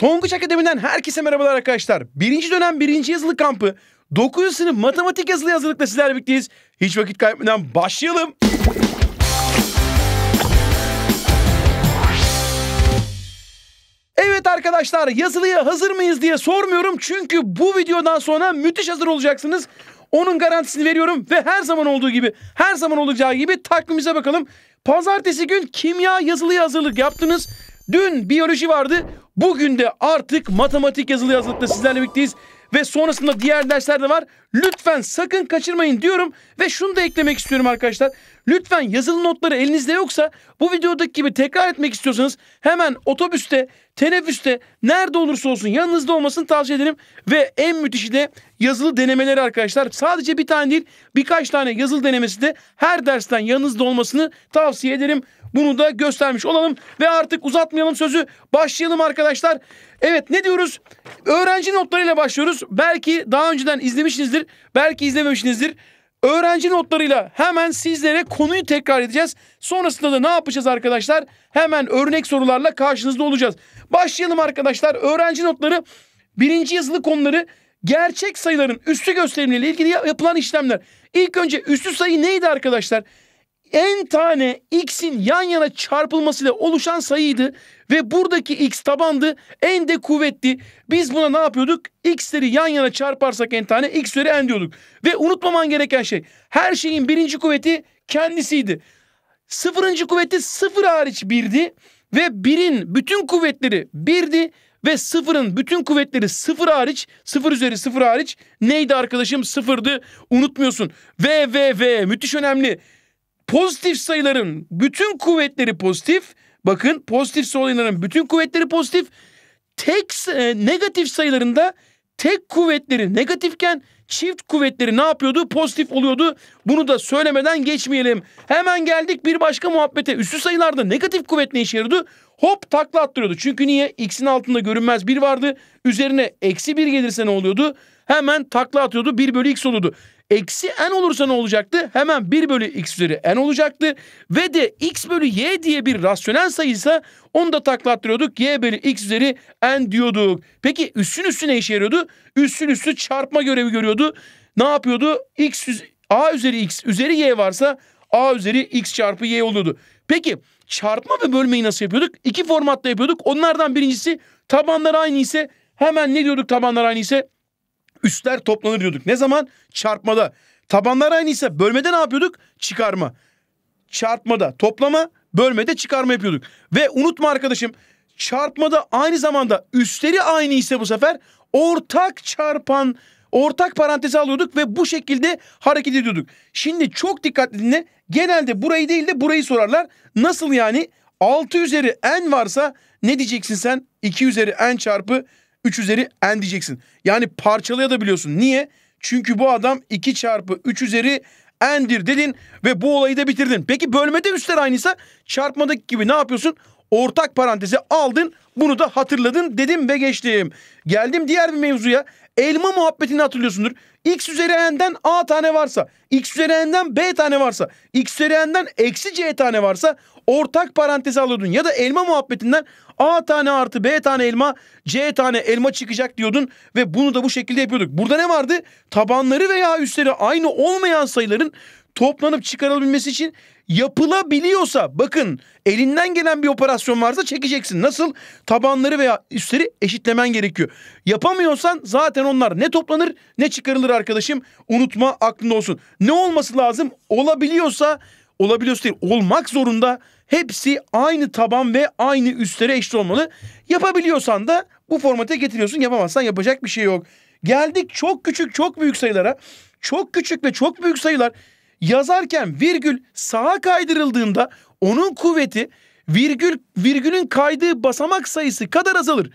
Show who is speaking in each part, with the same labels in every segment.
Speaker 1: Tonguç Akademi'den herkese merhabalar arkadaşlar. Birinci dönem birinci yazılı kampı 9. sınıf matematik yazılı hazırlıkla sizlerle birlikteyiz. Hiç vakit kaybetmeden başlayalım. Evet arkadaşlar yazılıya hazır mıyız diye sormuyorum. Çünkü bu videodan sonra müthiş hazır olacaksınız. Onun garantisini veriyorum ve her zaman olduğu gibi, her zaman olacağı gibi takvimimize bakalım. Pazartesi gün kimya yazılı hazırlık yaptınız. Dün biyoloji vardı. Bugün de artık matematik yazılı yazılıkta sizlerle birlikteyiz. Ve sonrasında diğer dersler de var. Lütfen sakın kaçırmayın diyorum. Ve şunu da eklemek istiyorum arkadaşlar. Lütfen yazılı notları elinizde yoksa bu videodaki gibi tekrar etmek istiyorsanız hemen otobüste, teneffüste nerede olursa olsun yanınızda olmasını tavsiye ederim. Ve en müthişi de yazılı denemeleri arkadaşlar. Sadece bir tane değil birkaç tane yazılı denemesi de her dersten yanınızda olmasını tavsiye ederim. Bunu da göstermiş olalım ve artık uzatmayalım sözü başlayalım arkadaşlar. Evet ne diyoruz? Öğrenci notlarıyla başlıyoruz. Belki daha önceden izlemişsinizdir, belki izlememişsinizdir. Öğrenci notlarıyla hemen sizlere konuyu tekrar edeceğiz. Sonrasında da ne yapacağız arkadaşlar? Hemen örnek sorularla karşınızda olacağız. Başlayalım arkadaşlar. Öğrenci notları birinci yazılı konuları gerçek sayıların üstü gösterimleriyle ilgili yapılan işlemler. İlk önce üstü sayı neydi arkadaşlar? Arkadaşlar n tane x'in yan yana çarpılmasıyla oluşan sayıydı ve buradaki x tabandı n de kuvvetli. Biz buna ne yapıyorduk? x'leri yan yana çarparsak n tane x üzeri n diyorduk. Ve unutmaman gereken şey her şeyin birinci kuvveti kendisiydi. Sıfırıncı kuvveti sıfır hariç birdi ve birin bütün kuvvetleri birdi ve sıfırın bütün kuvvetleri sıfır hariç sıfır üzeri sıfır hariç neydi arkadaşım sıfırdı unutmuyorsun. V V V müthiş önemli. Pozitif sayıların bütün kuvvetleri pozitif. Bakın pozitif sayıların bütün kuvvetleri pozitif. Tek e, negatif sayılarında tek kuvvetleri negatifken çift kuvvetleri ne yapıyordu? Pozitif oluyordu. Bunu da söylemeden geçmeyelim. Hemen geldik bir başka muhabbete. Üstü sayılarda negatif kuvvet ne işe yarıyordu? Hop takla attırıyordu. Çünkü niye? X'in altında görünmez bir vardı. Üzerine eksi bir gelirse ne oluyordu? Hemen takla atıyordu. 1 bölü X oluyordu eksi n olursa ne olacaktı? Hemen 1 bölü x üzeri n olacaktı. Ve de x bölü y diye bir rasyonel sayıysa onu da taklattırıyorduk. Y bölü x üzeri n diyorduk. Peki üssün üssü ne işe yarıyordu? Üssün üssü çarpma görevi görüyordu. Ne yapıyordu? X a üzeri x üzeri y varsa a üzeri x çarpı y oluyordu. Peki çarpma ve bölmeyi nasıl yapıyorduk? İki formatta yapıyorduk. Onlardan birincisi tabanlar aynı ise hemen ne diyorduk tabanlar aynı ise? Üstler toplanır diyorduk. Ne zaman? Çarpmada. Tabanlar aynıysa bölmede ne yapıyorduk? Çıkarma. Çarpmada toplama, bölmede çıkarma yapıyorduk. Ve unutma arkadaşım çarpmada aynı zamanda üstleri aynı ise bu sefer ortak çarpan ortak parantezi alıyorduk ve bu şekilde hareket ediyorduk. Şimdi çok dikkatli dinle. Genelde burayı değil de burayı sorarlar. Nasıl yani? 6 üzeri n varsa ne diyeceksin sen? 2 üzeri n çarpı 3 üzeri n diyeceksin. Yani parçalaya da biliyorsun. Niye? Çünkü bu adam 2 çarpı 3 üzeri n'dir dedin ve bu olayı da bitirdin. Peki bölmede üstler aynıysa çarpmadaki gibi ne yapıyorsun? Ortak paranteze aldın bunu da hatırladın dedim ve geçtim. Geldim diğer bir mevzuya. Elma muhabbetini hatırlıyorsundur. X üzeri n'den a tane varsa, x üzeri n'den b tane varsa, x üzeri n'den eksi c tane varsa ortak paranteze alıyordun. Ya da elma muhabbetinden A tane artı B tane elma C tane elma çıkacak diyordun ve bunu da bu şekilde yapıyorduk. Burada ne vardı? Tabanları veya üstleri aynı olmayan sayıların toplanıp çıkarılabilmesi için yapılabiliyorsa bakın elinden gelen bir operasyon varsa çekeceksin. Nasıl? Tabanları veya üstleri eşitlemen gerekiyor. Yapamıyorsan zaten onlar ne toplanır ne çıkarılır arkadaşım. Unutma aklında olsun. Ne olması lazım? Olabiliyorsa olabiliyorsa değil olmak zorunda Hepsi aynı taban ve aynı üstlere eşit olmalı. Yapabiliyorsan da bu formata getiriyorsun. Yapamazsan yapacak bir şey yok. Geldik çok küçük çok büyük sayılara. Çok küçük ve çok büyük sayılar yazarken virgül sağa kaydırıldığında onun kuvveti virgül virgülün kaydığı basamak sayısı kadar azalır.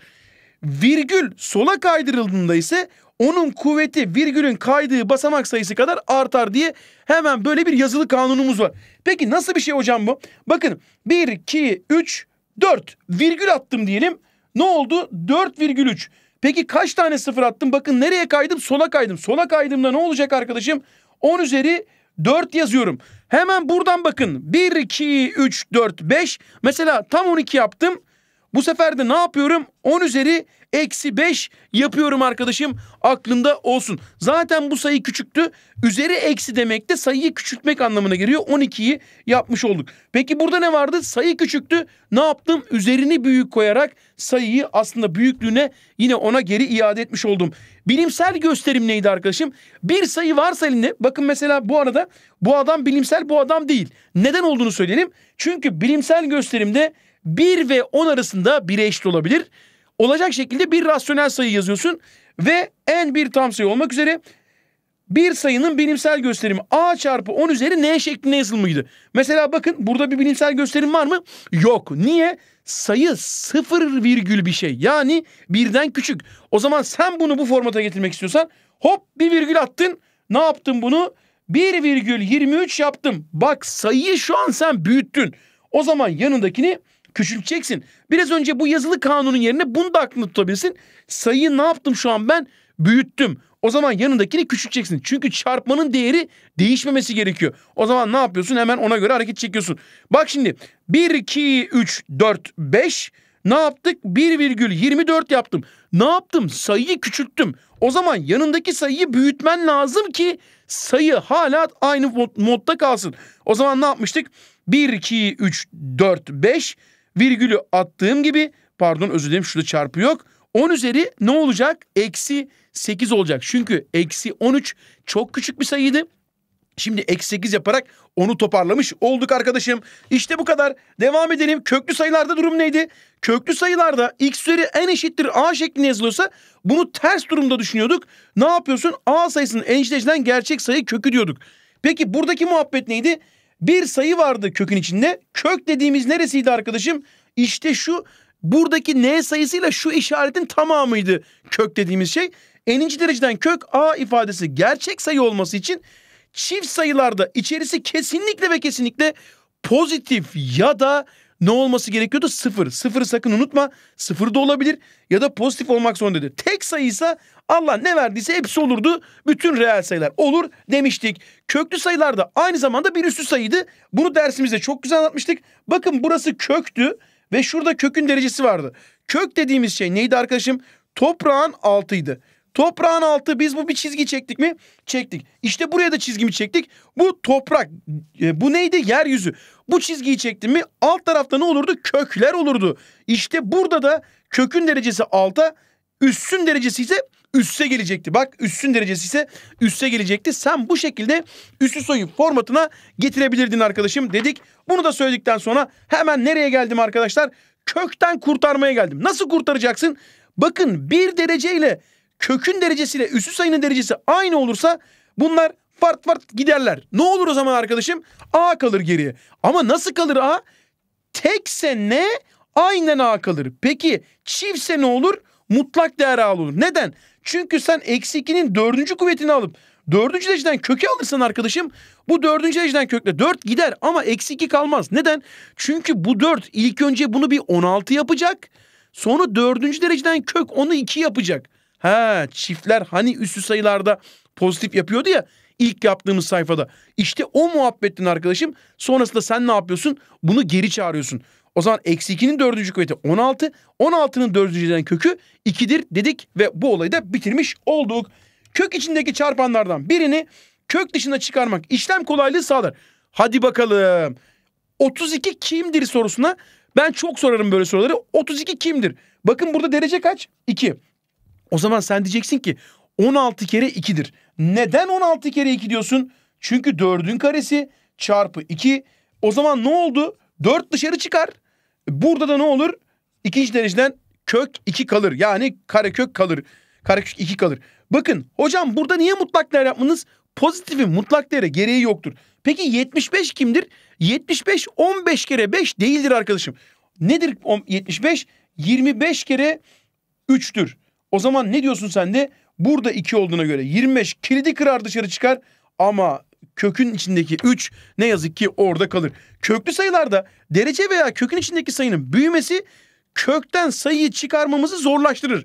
Speaker 1: Virgül sola kaydırıldığında ise onun kuvveti virgülün kaydığı basamak sayısı kadar artar diye hemen böyle bir yazılı kanunumuz var. Peki nasıl bir şey hocam bu? Bakın 1, 2, 3, 4 virgül attım diyelim. Ne oldu? 4,3. Peki kaç tane sıfır attım? Bakın nereye kaydım? Sola kaydım. Sola kaydımda ne olacak arkadaşım? 10 üzeri 4 yazıyorum. Hemen buradan bakın. 1, 2, 3, 4, 5. Mesela tam 12 yaptım. Bu sefer de ne yapıyorum? 10 üzeri eksi 5 yapıyorum arkadaşım. Aklında olsun. Zaten bu sayı küçüktü. Üzeri eksi demek de sayıyı küçültmek anlamına geliyor. 12'yi yapmış olduk. Peki burada ne vardı? Sayı küçüktü. Ne yaptım? Üzerini büyük koyarak sayıyı aslında büyüklüğüne yine ona geri iade etmiş oldum. Bilimsel gösterim neydi arkadaşım? Bir sayı varsa elinde. Bakın mesela bu arada bu adam bilimsel bu adam değil. Neden olduğunu söyleyelim. Çünkü bilimsel gösterimde 1 ve 10 arasında bir eşit olabilir. Olacak şekilde bir rasyonel sayı yazıyorsun ve en bir tam sayı olmak üzere bir sayının bilimsel gösterimi a çarpı 10 üzeri n şeklinde yazılmaydı. Mesela bakın burada bir bilimsel gösterim var mı? Yok. Niye? Sayı sıfır virgül bir şey. Yani birden küçük. O zaman sen bunu bu formata getirmek istiyorsan hop bir virgül attın. Ne yaptın bunu? 1,23 yaptım. Bak sayıyı şu an sen büyüttün. O zaman yanındakini küçülteceksin. Biraz önce bu yazılı kanunun yerine bunu da aklında tutabilirsin. Sayıyı ne yaptım şu an ben? Büyüttüm. O zaman yanındakini küçülteceksin. Çünkü çarpmanın değeri değişmemesi gerekiyor. O zaman ne yapıyorsun? Hemen ona göre hareket çekiyorsun. Bak şimdi 1, 2, 3, 4, 5 ne yaptık? 1,24 yaptım. Ne yaptım? Sayıyı küçülttüm. O zaman yanındaki sayıyı büyütmen lazım ki sayı hala aynı modda kalsın. O zaman ne yapmıştık? 1, 2, 3, 4, 5 virgülü attığım gibi pardon özür dilerim şurada çarpı yok. 10 üzeri ne olacak? Eksi 8 olacak. Çünkü eksi 13 çok küçük bir sayıydı. Şimdi eksi 8 yaparak onu toparlamış olduk arkadaşım. İşte bu kadar. Devam edelim. Köklü sayılarda durum neydi? Köklü sayılarda x üzeri en eşittir a şeklinde yazılıyorsa bunu ters durumda düşünüyorduk. Ne yapıyorsun? A sayısının eniştesinden gerçek sayı kökü diyorduk. Peki buradaki muhabbet neydi? Bir sayı vardı kökün içinde. Kök dediğimiz neresiydi arkadaşım? İşte şu buradaki n sayısıyla şu işaretin tamamıydı kök dediğimiz şey. Eninci dereceden kök a ifadesi gerçek sayı olması için çift sayılarda içerisi kesinlikle ve kesinlikle pozitif ya da ne olması gerekiyordu? Sıfır. Sıfırı sakın unutma. Sıfır da olabilir ya da pozitif olmak zorundadır. Tek sayıysa Allah ne verdiyse hepsi olurdu. Bütün reel sayılar olur demiştik. Köklü sayılar da aynı zamanda bir üstü sayıydı. Bunu dersimizde çok güzel anlatmıştık. Bakın burası köktü ve şurada kökün derecesi vardı. Kök dediğimiz şey neydi arkadaşım? Toprağın altıydı. Toprağın altı biz bu bir çizgi çektik mi? Çektik. İşte buraya da çizgimi çektik. Bu toprak. E, bu neydi? Yeryüzü. Bu çizgiyi çektim mi alt tarafta ne olurdu? Kökler olurdu. İşte burada da kökün derecesi alta, üssün derecesi ise üsse gelecekti. Bak üssün derecesi ise üsse gelecekti. Sen bu şekilde üssü soyu formatına getirebilirdin arkadaşım dedik. Bunu da söyledikten sonra hemen nereye geldim arkadaşlar? Kökten kurtarmaya geldim. Nasıl kurtaracaksın? Bakın bir dereceyle kökün derecesiyle üssü sayının derecesi aynı olursa bunlar fart fart giderler. Ne olur o zaman arkadaşım? A kalır geriye. Ama nasıl kalır A? Tekse ne? Aynen A kalır. Peki çiftse ne olur? Mutlak değer A olur. Neden? Çünkü sen eksi 2'nin dördüncü kuvvetini alıp dördüncü dereceden kökü alırsan arkadaşım bu dördüncü dereceden kökle 4 gider ama eksi 2 kalmaz. Neden? Çünkü bu 4 ilk önce bunu bir 16 yapacak. Sonra dördüncü dereceden kök onu 2 yapacak. Ha çiftler hani üstü sayılarda pozitif yapıyordu ya. İlk yaptığımız sayfada. İşte o muhabbetin arkadaşım. Sonrasında sen ne yapıyorsun? Bunu geri çağırıyorsun. O zaman eksi 2'nin dördüncü kuvveti 16. 16'nın dördüncüden kökü 2'dir dedik ve bu olayı da bitirmiş olduk. Kök içindeki çarpanlardan birini kök dışında çıkarmak işlem kolaylığı sağlar. Hadi bakalım. 32 kimdir sorusuna ben çok sorarım böyle soruları. 32 kimdir? Bakın burada derece kaç? 2. O zaman sen diyeceksin ki 16 kere 2'dir. Neden 16 kere 2 diyorsun? Çünkü 4'ün karesi çarpı 2. O zaman ne oldu? 4 dışarı çıkar. Burada da ne olur? İkinci dereceden kök 2 kalır. Yani karekök kalır. Karekök 2 kalır. Bakın hocam burada niye mutlak değer yapmanız? Pozitifin mutlak değere gereği yoktur. Peki 75 kimdir? 75 15 kere 5 değildir arkadaşım. Nedir 75? 25 kere 3'tür. O zaman ne diyorsun sen de? Burada 2 olduğuna göre 25 kilidi kırar dışarı çıkar ama kökün içindeki 3 ne yazık ki orada kalır. Köklü sayılarda derece veya kökün içindeki sayının büyümesi kökten sayıyı çıkarmamızı zorlaştırır.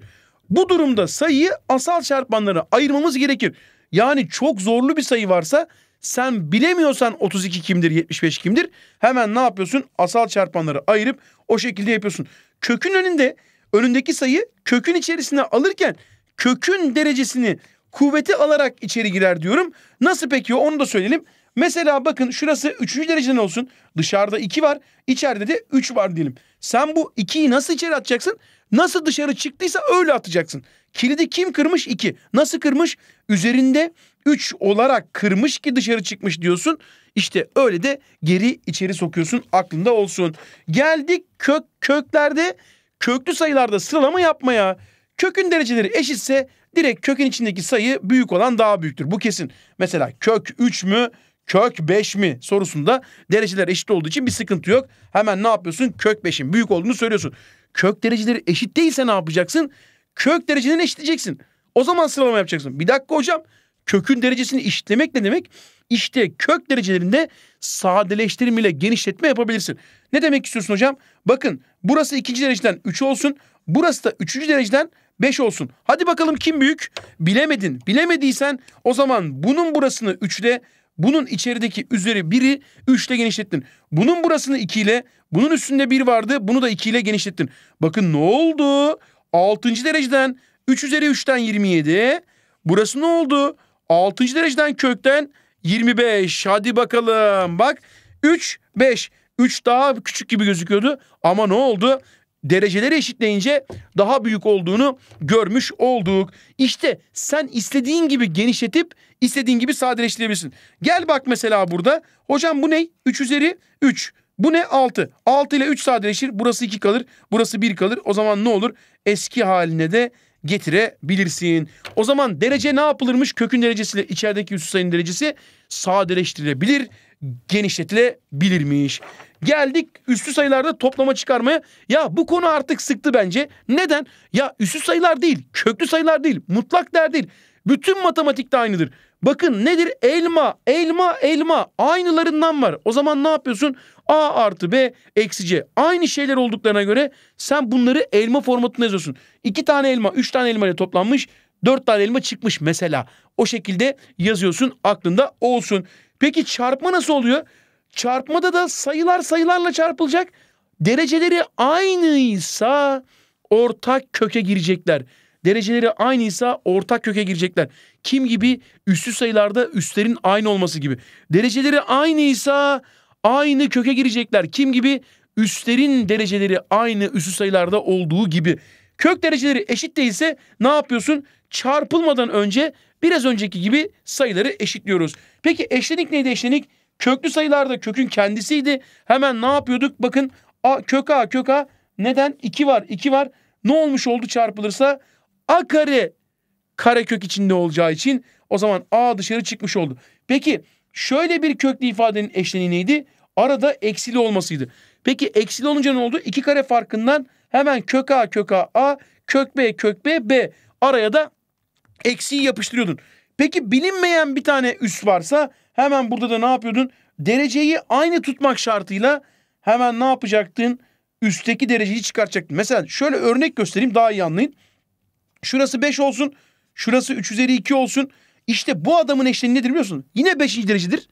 Speaker 1: Bu durumda sayıyı asal çarpanlara ayırmamız gerekir. Yani çok zorlu bir sayı varsa sen bilemiyorsan 32 kimdir 75 kimdir hemen ne yapıyorsun? Asal çarpanları ayırıp o şekilde yapıyorsun. Kökün önünde önündeki sayı kökün içerisine alırken kökün derecesini kuvveti alarak içeri girer diyorum. Nasıl peki onu da söyleyelim. Mesela bakın şurası üçüncü dereceden olsun. Dışarıda iki var. içeride de üç var diyelim. Sen bu ikiyi nasıl içeri atacaksın? Nasıl dışarı çıktıysa öyle atacaksın. Kilidi kim kırmış? iki. Nasıl kırmış? Üzerinde üç olarak kırmış ki dışarı çıkmış diyorsun. İşte öyle de geri içeri sokuyorsun. Aklında olsun. Geldik kök köklerde köklü sayılarda sıralama yapmaya. Kökün dereceleri eşitse direkt kökün içindeki sayı büyük olan daha büyüktür. Bu kesin. Mesela kök 3 mü kök 5 mi sorusunda dereceler eşit olduğu için bir sıkıntı yok. Hemen ne yapıyorsun? Kök 5'in büyük olduğunu söylüyorsun. Kök dereceleri eşit değilse ne yapacaksın? Kök derecelerini eşitleyeceksin. O zaman sıralama yapacaksın. Bir dakika hocam Kökün derecesini işlemek ne demek? İşte kök derecelerinde sadeleştirme ile genişletme yapabilirsin. Ne demek istiyorsun hocam? Bakın burası ikinci dereceden 3 olsun. Burası da üçüncü dereceden 5 olsun. Hadi bakalım kim büyük? Bilemedin. Bilemediysen o zaman bunun burasını 3 ile bunun içerideki üzeri 1'i 3 ile genişlettin. Bunun burasını 2 ile bunun üstünde 1 vardı bunu da 2 ile genişlettin. Bakın ne oldu? 6. dereceden 3 üzeri 3'ten 27. Burası ne oldu? 6. dereceden kökten 25. Hadi bakalım. Bak 3 5. 3 daha küçük gibi gözüküyordu ama ne oldu? Dereceleri eşitleyince daha büyük olduğunu görmüş olduk. İşte sen istediğin gibi genişletip istediğin gibi sadeleştirebilirsin. Gel bak mesela burada. Hocam bu ne? 3 üzeri 3. Bu ne? 6. 6 ile 3 sadeleşir. Burası 2 kalır. Burası 1 kalır. O zaman ne olur? Eski haline de getirebilirsin. O zaman derece ne yapılırmış? Kökün derecesiyle içerideki üssü sayının derecesi sadeleştirilebilir, genişletilebilirmiş. Geldik üstü sayılarda toplama çıkarmaya. Ya bu konu artık sıktı bence. Neden? Ya üstü sayılar değil, köklü sayılar değil, mutlak değer değil. Bütün matematikte aynıdır. Bakın nedir? Elma, elma, elma. Aynılarından var. O zaman ne yapıyorsun? A artı B eksi C. Aynı şeyler olduklarına göre sen bunları elma formatında yazıyorsun. İki tane elma, üç tane elma ile toplanmış. Dört tane elma çıkmış mesela. O şekilde yazıyorsun aklında olsun. Peki çarpma nasıl oluyor? Çarpmada da sayılar sayılarla çarpılacak. Dereceleri aynıysa ortak köke girecekler. Dereceleri aynıysa ortak köke girecekler. Kim gibi? Üstü sayılarda üstlerin aynı olması gibi. Dereceleri aynıysa aynı köke girecekler. Kim gibi? Üstlerin dereceleri aynı üssü sayılarda olduğu gibi. Kök dereceleri eşit değilse ne yapıyorsun? Çarpılmadan önce biraz önceki gibi sayıları eşitliyoruz. Peki eşlenik neydi eşlenik? Köklü sayılarda kökün kendisiydi. Hemen ne yapıyorduk? Bakın a, kök a kök a neden? 2 var 2 var. Ne olmuş oldu çarpılırsa? A kare kare kök içinde olacağı için o zaman a dışarı çıkmış oldu. Peki Şöyle bir köklü ifadenin eşleniği neydi? Arada eksili olmasıydı. Peki eksili olunca ne oldu? İki kare farkından hemen kök A kök A A kök B kök B B araya da eksiği yapıştırıyordun. Peki bilinmeyen bir tane üst varsa hemen burada da ne yapıyordun? Dereceyi aynı tutmak şartıyla hemen ne yapacaktın? Üstteki dereceyi çıkartacaktın. Mesela şöyle örnek göstereyim daha iyi anlayın. Şurası 5 olsun. Şurası 3 üzeri 2 olsun. İşte bu adamın eşleniği nedir biliyorsun? Yine 5. derecedir.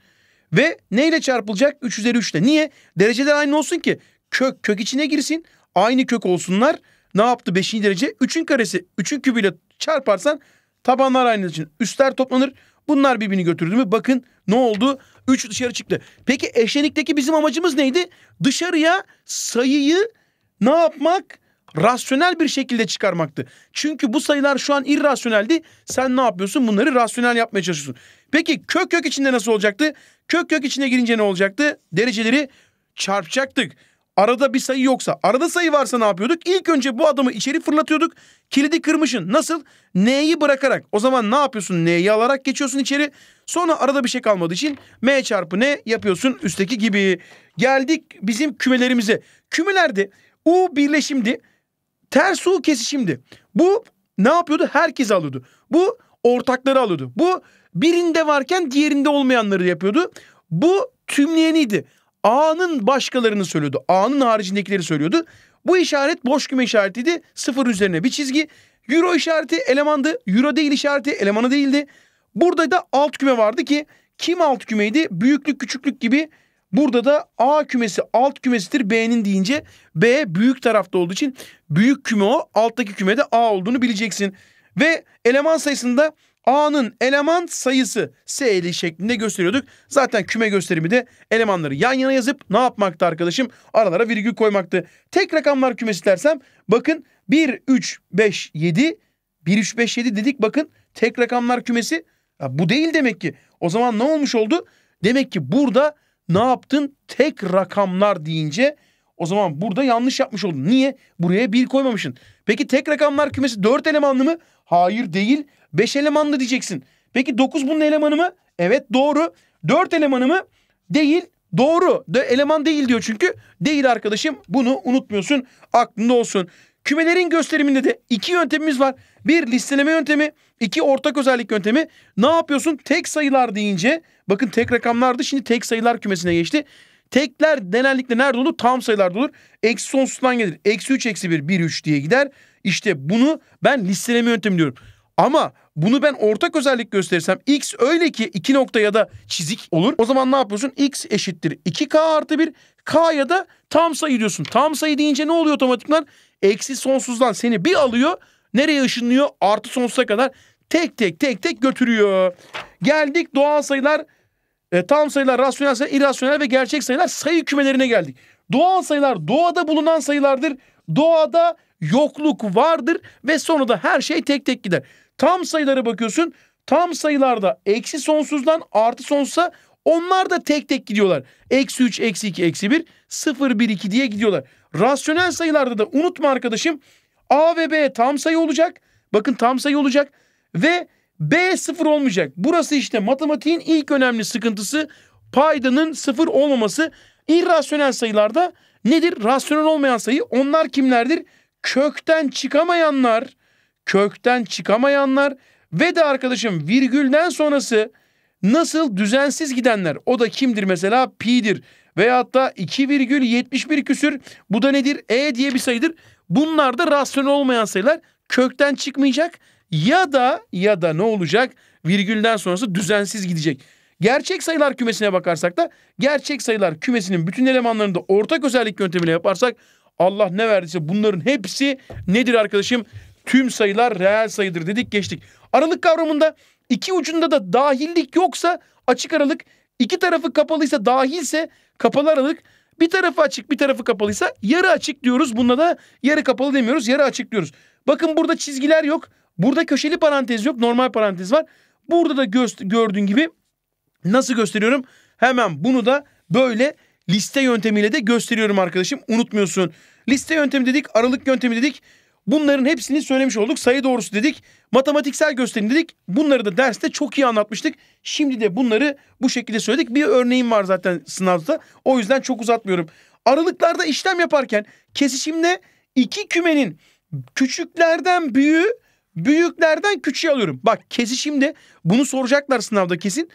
Speaker 1: Ve neyle çarpılacak? 3 üzeri 3 ile. Niye? Dereceler aynı olsun ki. Kök kök içine girsin. Aynı kök olsunlar. Ne yaptı 5. derece? 3'ün karesi. 3'ün kübüyle çarparsan tabanlar aynı için. Üstler toplanır. Bunlar birbirini götürdü mü? Bakın ne oldu? 3 dışarı çıktı. Peki eşlenikteki bizim amacımız neydi? Dışarıya sayıyı ne yapmak? rasyonel bir şekilde çıkarmaktı. Çünkü bu sayılar şu an irrasyoneldi. Sen ne yapıyorsun? Bunları rasyonel yapmaya çalışıyorsun. Peki kök kök içinde nasıl olacaktı? Kök kök içine girince ne olacaktı? Dereceleri çarpacaktık. Arada bir sayı yoksa, arada sayı varsa ne yapıyorduk? İlk önce bu adamı içeri fırlatıyorduk. Kilidi kırmışın. Nasıl? N'yi bırakarak. O zaman ne yapıyorsun? N'yi alarak geçiyorsun içeri. Sonra arada bir şey kalmadığı için M çarpı N yapıyorsun üstteki gibi. Geldik bizim kümelerimize. Kümelerde U birleşimdi. Ters u kesişimdi. Bu ne yapıyordu? Herkes alıyordu. Bu ortakları alıyordu. Bu birinde varken diğerinde olmayanları yapıyordu. Bu tümleyeniydi. A'nın başkalarını söylüyordu. A'nın haricindekileri söylüyordu. Bu işaret boş küme işaretiydi. Sıfır üzerine bir çizgi. Euro işareti elemandı. Euro değil işareti elemanı değildi. Burada da alt küme vardı ki kim alt kümeydi? Büyüklük küçüklük gibi Burada da A kümesi alt kümesidir B'nin deyince B büyük tarafta olduğu için büyük küme o alttaki kümede A olduğunu bileceksin. Ve eleman sayısında A'nın eleman sayısı s S'li şeklinde gösteriyorduk. Zaten küme gösterimi de elemanları yan yana yazıp ne yapmaktı arkadaşım? Aralara virgül koymaktı. Tek rakamlar kümesi dersem bakın 1, 3, 5, 7 1, 3, 5, 7 dedik bakın tek rakamlar kümesi. Ya bu değil demek ki. O zaman ne olmuş oldu? Demek ki burada ne yaptın? Tek rakamlar deyince o zaman burada yanlış yapmış oldun. Niye? Buraya bir koymamışsın. Peki tek rakamlar kümesi dört elemanlı mı? Hayır değil. Beş elemanlı diyeceksin. Peki dokuz bunun elemanı mı? Evet doğru. Dört elemanı mı? Değil. Doğru. De, eleman değil diyor çünkü. Değil arkadaşım. Bunu unutmuyorsun. Aklında olsun. Kümelerin gösteriminde de iki yöntemimiz var. Bir listeleme yöntemi. İki ortak özellik yöntemi. Ne yapıyorsun? Tek sayılar deyince bakın tek rakamlardı şimdi tek sayılar kümesine geçti. Tekler genellikle nerede olur? Tam sayılarda olur. Eksi sonsuzdan gelir. Eksi 3 eksi 1 1 3 diye gider. İşte bunu ben listeleme yöntemi diyorum. Ama bunu ben ortak özellik gösterirsem x öyle ki iki nokta ya da çizik olur. O zaman ne yapıyorsun? x eşittir 2k artı 1 k ya da tam sayı diyorsun. Tam sayı deyince ne oluyor otomatikman? Eksi sonsuzdan seni bir alıyor. Nereye ışınlıyor? Artı sonsuza kadar tek tek tek tek götürüyor. Geldik doğal sayılar, e, tam sayılar, rasyonel sayılar, irrasyonel ve gerçek sayılar sayı kümelerine geldik. Doğal sayılar doğada bulunan sayılardır. Doğada yokluk vardır ve sonra da her şey tek tek gider. Tam sayılara bakıyorsun. Tam sayılarda eksi sonsuzdan artı sonsuza onlar da tek tek gidiyorlar. Eksi 3, eksi 2, eksi 1, 0, 1, 2 diye gidiyorlar. Rasyonel sayılarda da unutma arkadaşım A ve B tam sayı olacak. Bakın tam sayı olacak ve B sıfır olmayacak. Burası işte matematiğin ilk önemli sıkıntısı paydanın sıfır olmaması. İrrasyonel sayılarda nedir? Rasyonel olmayan sayı. Onlar kimlerdir? Kökten çıkamayanlar, kökten çıkamayanlar ve de arkadaşım virgülden sonrası nasıl düzensiz gidenler. O da kimdir mesela? Pi'dir. Veyahut da 2,71 küsür. Bu da nedir? E diye bir sayıdır. Bunlar da rasyonel olmayan sayılar. Kökten çıkmayacak ya da ya da ne olacak? Virgülden sonrası düzensiz gidecek. Gerçek sayılar kümesine bakarsak da gerçek sayılar kümesinin bütün elemanlarını da ortak özellik yöntemiyle yaparsak Allah ne verdiyse bunların hepsi nedir arkadaşım? Tüm sayılar reel sayıdır dedik geçtik. Aralık kavramında iki ucunda da dahillik yoksa açık aralık, iki tarafı kapalıysa dahilse kapalı aralık, bir tarafı açık bir tarafı kapalıysa yarı açık diyoruz. Bunda da yarı kapalı demiyoruz yarı açık diyoruz. Bakın burada çizgiler yok. Burada köşeli parantez yok normal parantez var. Burada da gördüğün gibi nasıl gösteriyorum? Hemen bunu da böyle liste yöntemiyle de gösteriyorum arkadaşım. Unutmuyorsun. Liste yöntemi dedik, aralık yöntemi dedik. Bunların hepsini söylemiş olduk. Sayı doğrusu dedik. Matematiksel gösterim dedik. Bunları da derste çok iyi anlatmıştık. Şimdi de bunları bu şekilde söyledik. Bir örneğim var zaten sınavda. O yüzden çok uzatmıyorum. Aralıklarda işlem yaparken kesişimde iki kümenin küçüklerden büyüğü Büyüklerden küçüğe alıyorum. Bak kesişimde bunu soracaklar sınavda kesin.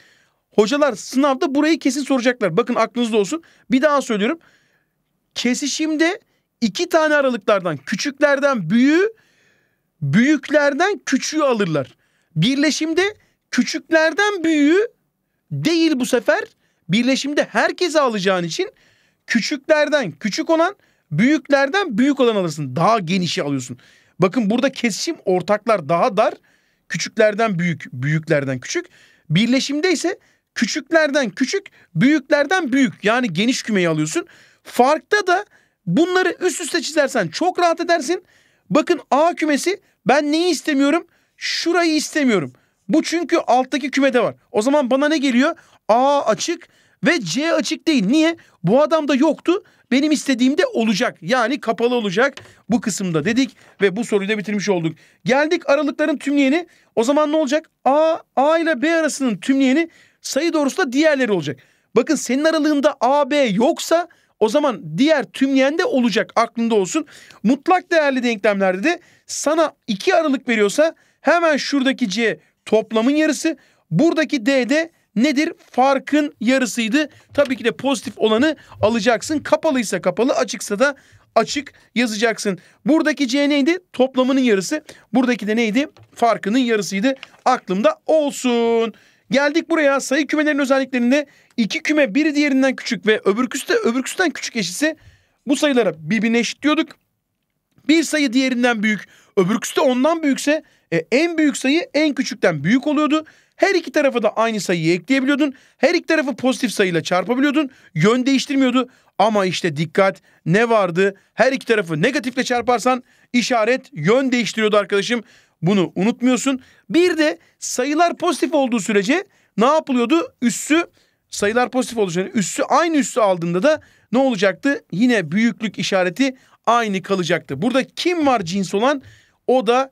Speaker 1: Hocalar sınavda burayı kesin soracaklar. Bakın aklınızda olsun. Bir daha söylüyorum. Kesişimde iki tane aralıklardan küçüklerden büyüğü büyüklerden küçüğü alırlar. Birleşimde küçüklerden büyüğü değil bu sefer. Birleşimde herkese alacağın için küçüklerden küçük olan büyüklerden büyük olan alırsın. Daha genişi alıyorsun. Bakın burada kesişim ortaklar daha dar. Küçüklerden büyük, büyüklerden küçük. Birleşimde ise küçüklerden küçük, büyüklerden büyük. Yani geniş kümeyi alıyorsun. Farkta da bunları üst üste çizersen çok rahat edersin. Bakın A kümesi ben neyi istemiyorum? Şurayı istemiyorum. Bu çünkü alttaki kümede var. O zaman bana ne geliyor? A açık ve C açık değil. Niye? Bu adamda yoktu benim istediğimde olacak. Yani kapalı olacak bu kısımda dedik ve bu soruyu da bitirmiş olduk. Geldik aralıkların tümleyeni. O zaman ne olacak? A, A ile B arasının tümleyeni sayı doğrusunda diğerleri olacak. Bakın senin aralığında A, B yoksa o zaman diğer tümleyen de olacak aklında olsun. Mutlak değerli denklemlerde de sana iki aralık veriyorsa hemen şuradaki C toplamın yarısı buradaki D de nedir? Farkın yarısıydı. Tabii ki de pozitif olanı alacaksın. Kapalıysa kapalı, açıksa da açık yazacaksın. Buradaki C neydi? Toplamının yarısı. Buradaki de neydi? Farkının yarısıydı. Aklımda olsun. Geldik buraya sayı kümelerin özelliklerinde iki küme biri diğerinden küçük ve öbürküsü de öbürküsünden küçük eşitse bu sayılara birbirine eşit diyorduk. Bir sayı diğerinden büyük öbürküsü de ondan büyükse e, en büyük sayı en küçükten büyük oluyordu. Her iki tarafa da aynı sayıyı ekleyebiliyordun. Her iki tarafı pozitif sayıyla çarpabiliyordun. Yön değiştirmiyordu. Ama işte dikkat ne vardı? Her iki tarafı negatifle çarparsan işaret yön değiştiriyordu arkadaşım. Bunu unutmuyorsun. Bir de sayılar pozitif olduğu sürece ne yapılıyordu? Üssü sayılar pozitif olduğu sürece üssü aynı üssü aldığında da ne olacaktı? Yine büyüklük işareti aynı kalacaktı. Burada kim var cins olan? O da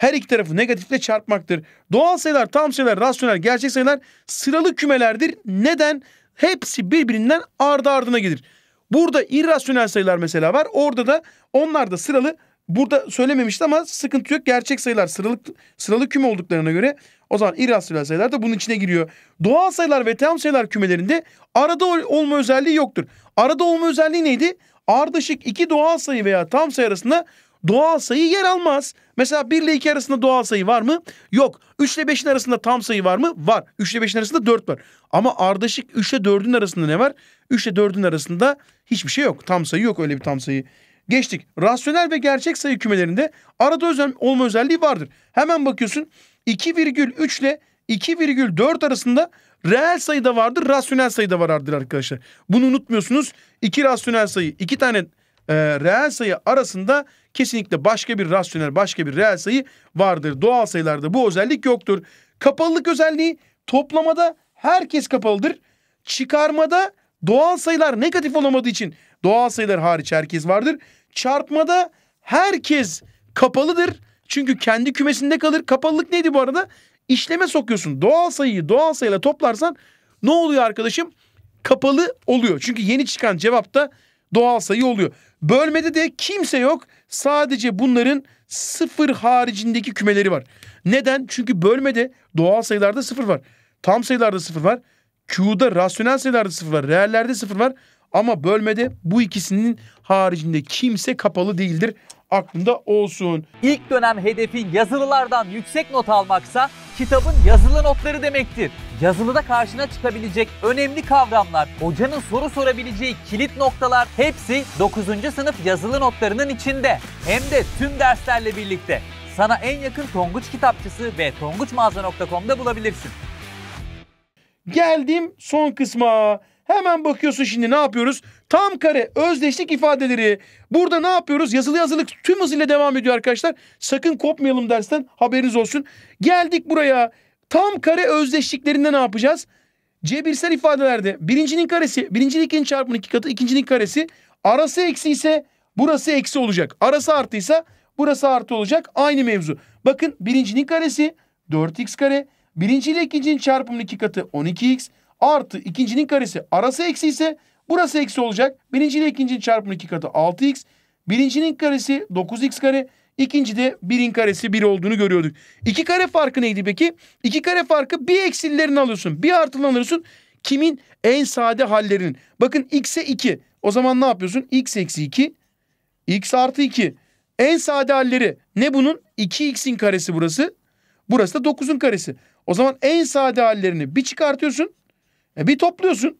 Speaker 1: her iki tarafı negatifle çarpmaktır. Doğal sayılar, tam sayılar, rasyonel, gerçek sayılar sıralı kümelerdir. Neden? Hepsi birbirinden ardı ardına gelir. Burada irrasyonel sayılar mesela var. Orada da onlar da sıralı. Burada söylememişti ama sıkıntı yok. Gerçek sayılar sıralı, sıralı küme olduklarına göre o zaman irrasyonel sayılar da bunun içine giriyor. Doğal sayılar ve tam sayılar kümelerinde arada olma özelliği yoktur. Arada olma özelliği neydi? Ardışık iki doğal sayı veya tam sayı arasında doğal sayı yer almaz. Mesela 1 ile 2 arasında doğal sayı var mı? Yok. 3 ile 5'in arasında tam sayı var mı? Var. 3 ile 5'in arasında 4 var. Ama ardışık 3 ile 4'ün arasında ne var? 3 ile 4'ün arasında hiçbir şey yok. Tam sayı yok öyle bir tam sayı. Geçtik. Rasyonel ve gerçek sayı kümelerinde arada özel, olma özelliği vardır. Hemen bakıyorsun 2,3 ile 2,4 arasında reel sayı da vardır, rasyonel sayı sayıda vardır arkadaşlar. Bunu unutmuyorsunuz. İki rasyonel sayı, iki tane e, reel sayı arasında kesinlikle başka bir rasyonel, başka bir reel sayı vardır. Doğal sayılarda bu özellik yoktur. Kapalılık özelliği toplamada herkes kapalıdır. Çıkarmada doğal sayılar negatif olamadığı için doğal sayılar hariç herkes vardır. Çarpmada herkes kapalıdır. Çünkü kendi kümesinde kalır. Kapalılık neydi bu arada? İşleme sokuyorsun. Doğal sayıyı doğal sayıyla toplarsan ne oluyor arkadaşım? Kapalı oluyor. Çünkü yeni çıkan cevap da doğal sayı oluyor. Bölmede de kimse yok. Sadece bunların sıfır haricindeki kümeleri var. Neden? Çünkü bölmede doğal sayılarda sıfır var. Tam sayılarda sıfır var. Q'da rasyonel sayılarda sıfır var. Reellerde sıfır var. Ama bölmede bu ikisinin haricinde kimse kapalı değildir. Aklında olsun. İlk dönem hedefin yazılılardan yüksek not almaksa kitabın yazılı notları demektir yazılıda karşına çıkabilecek önemli kavramlar, hocanın soru sorabileceği kilit noktalar hepsi 9. sınıf yazılı notlarının içinde. Hem de tüm derslerle birlikte. Sana en yakın Tonguç kitapçısı ve tonguçmağaza.com'da bulabilirsin. Geldim son kısma. Hemen bakıyorsun şimdi ne yapıyoruz? Tam kare, özdeşlik ifadeleri. Burada ne yapıyoruz? Yazılı yazılık tüm hızıyla devam ediyor arkadaşlar. Sakın kopmayalım dersten haberiniz olsun. Geldik buraya. Tam kare özdeşliklerinde ne yapacağız? Cebirsel ifadelerde birincinin karesi, birincilikinin çarpımının iki katı, ikincinin karesi. Arası eksi ise burası eksi olacak. Arası artıysa burası artı olacak. Aynı mevzu. Bakın birincinin karesi 4x kare. Birinci ile ikincinin çarpımının iki katı 12x artı ikincinin karesi. Arası eksi ise burası eksi olacak. Birinci ile ikincinin çarpımının iki katı 6x. Birincinin karesi 9x kare. İkinci de birin karesi bir olduğunu görüyorduk. İki kare farkı neydi peki? İki kare farkı bir eksillerini alıyorsun. Bir artılını alıyorsun. Kimin? En sade hallerinin. Bakın x'e 2. O zaman ne yapıyorsun? x eksi 2. x artı 2. En sade halleri ne bunun? 2x'in karesi burası. Burası da 9'un karesi. O zaman en sade hallerini bir çıkartıyorsun. E, bir topluyorsun.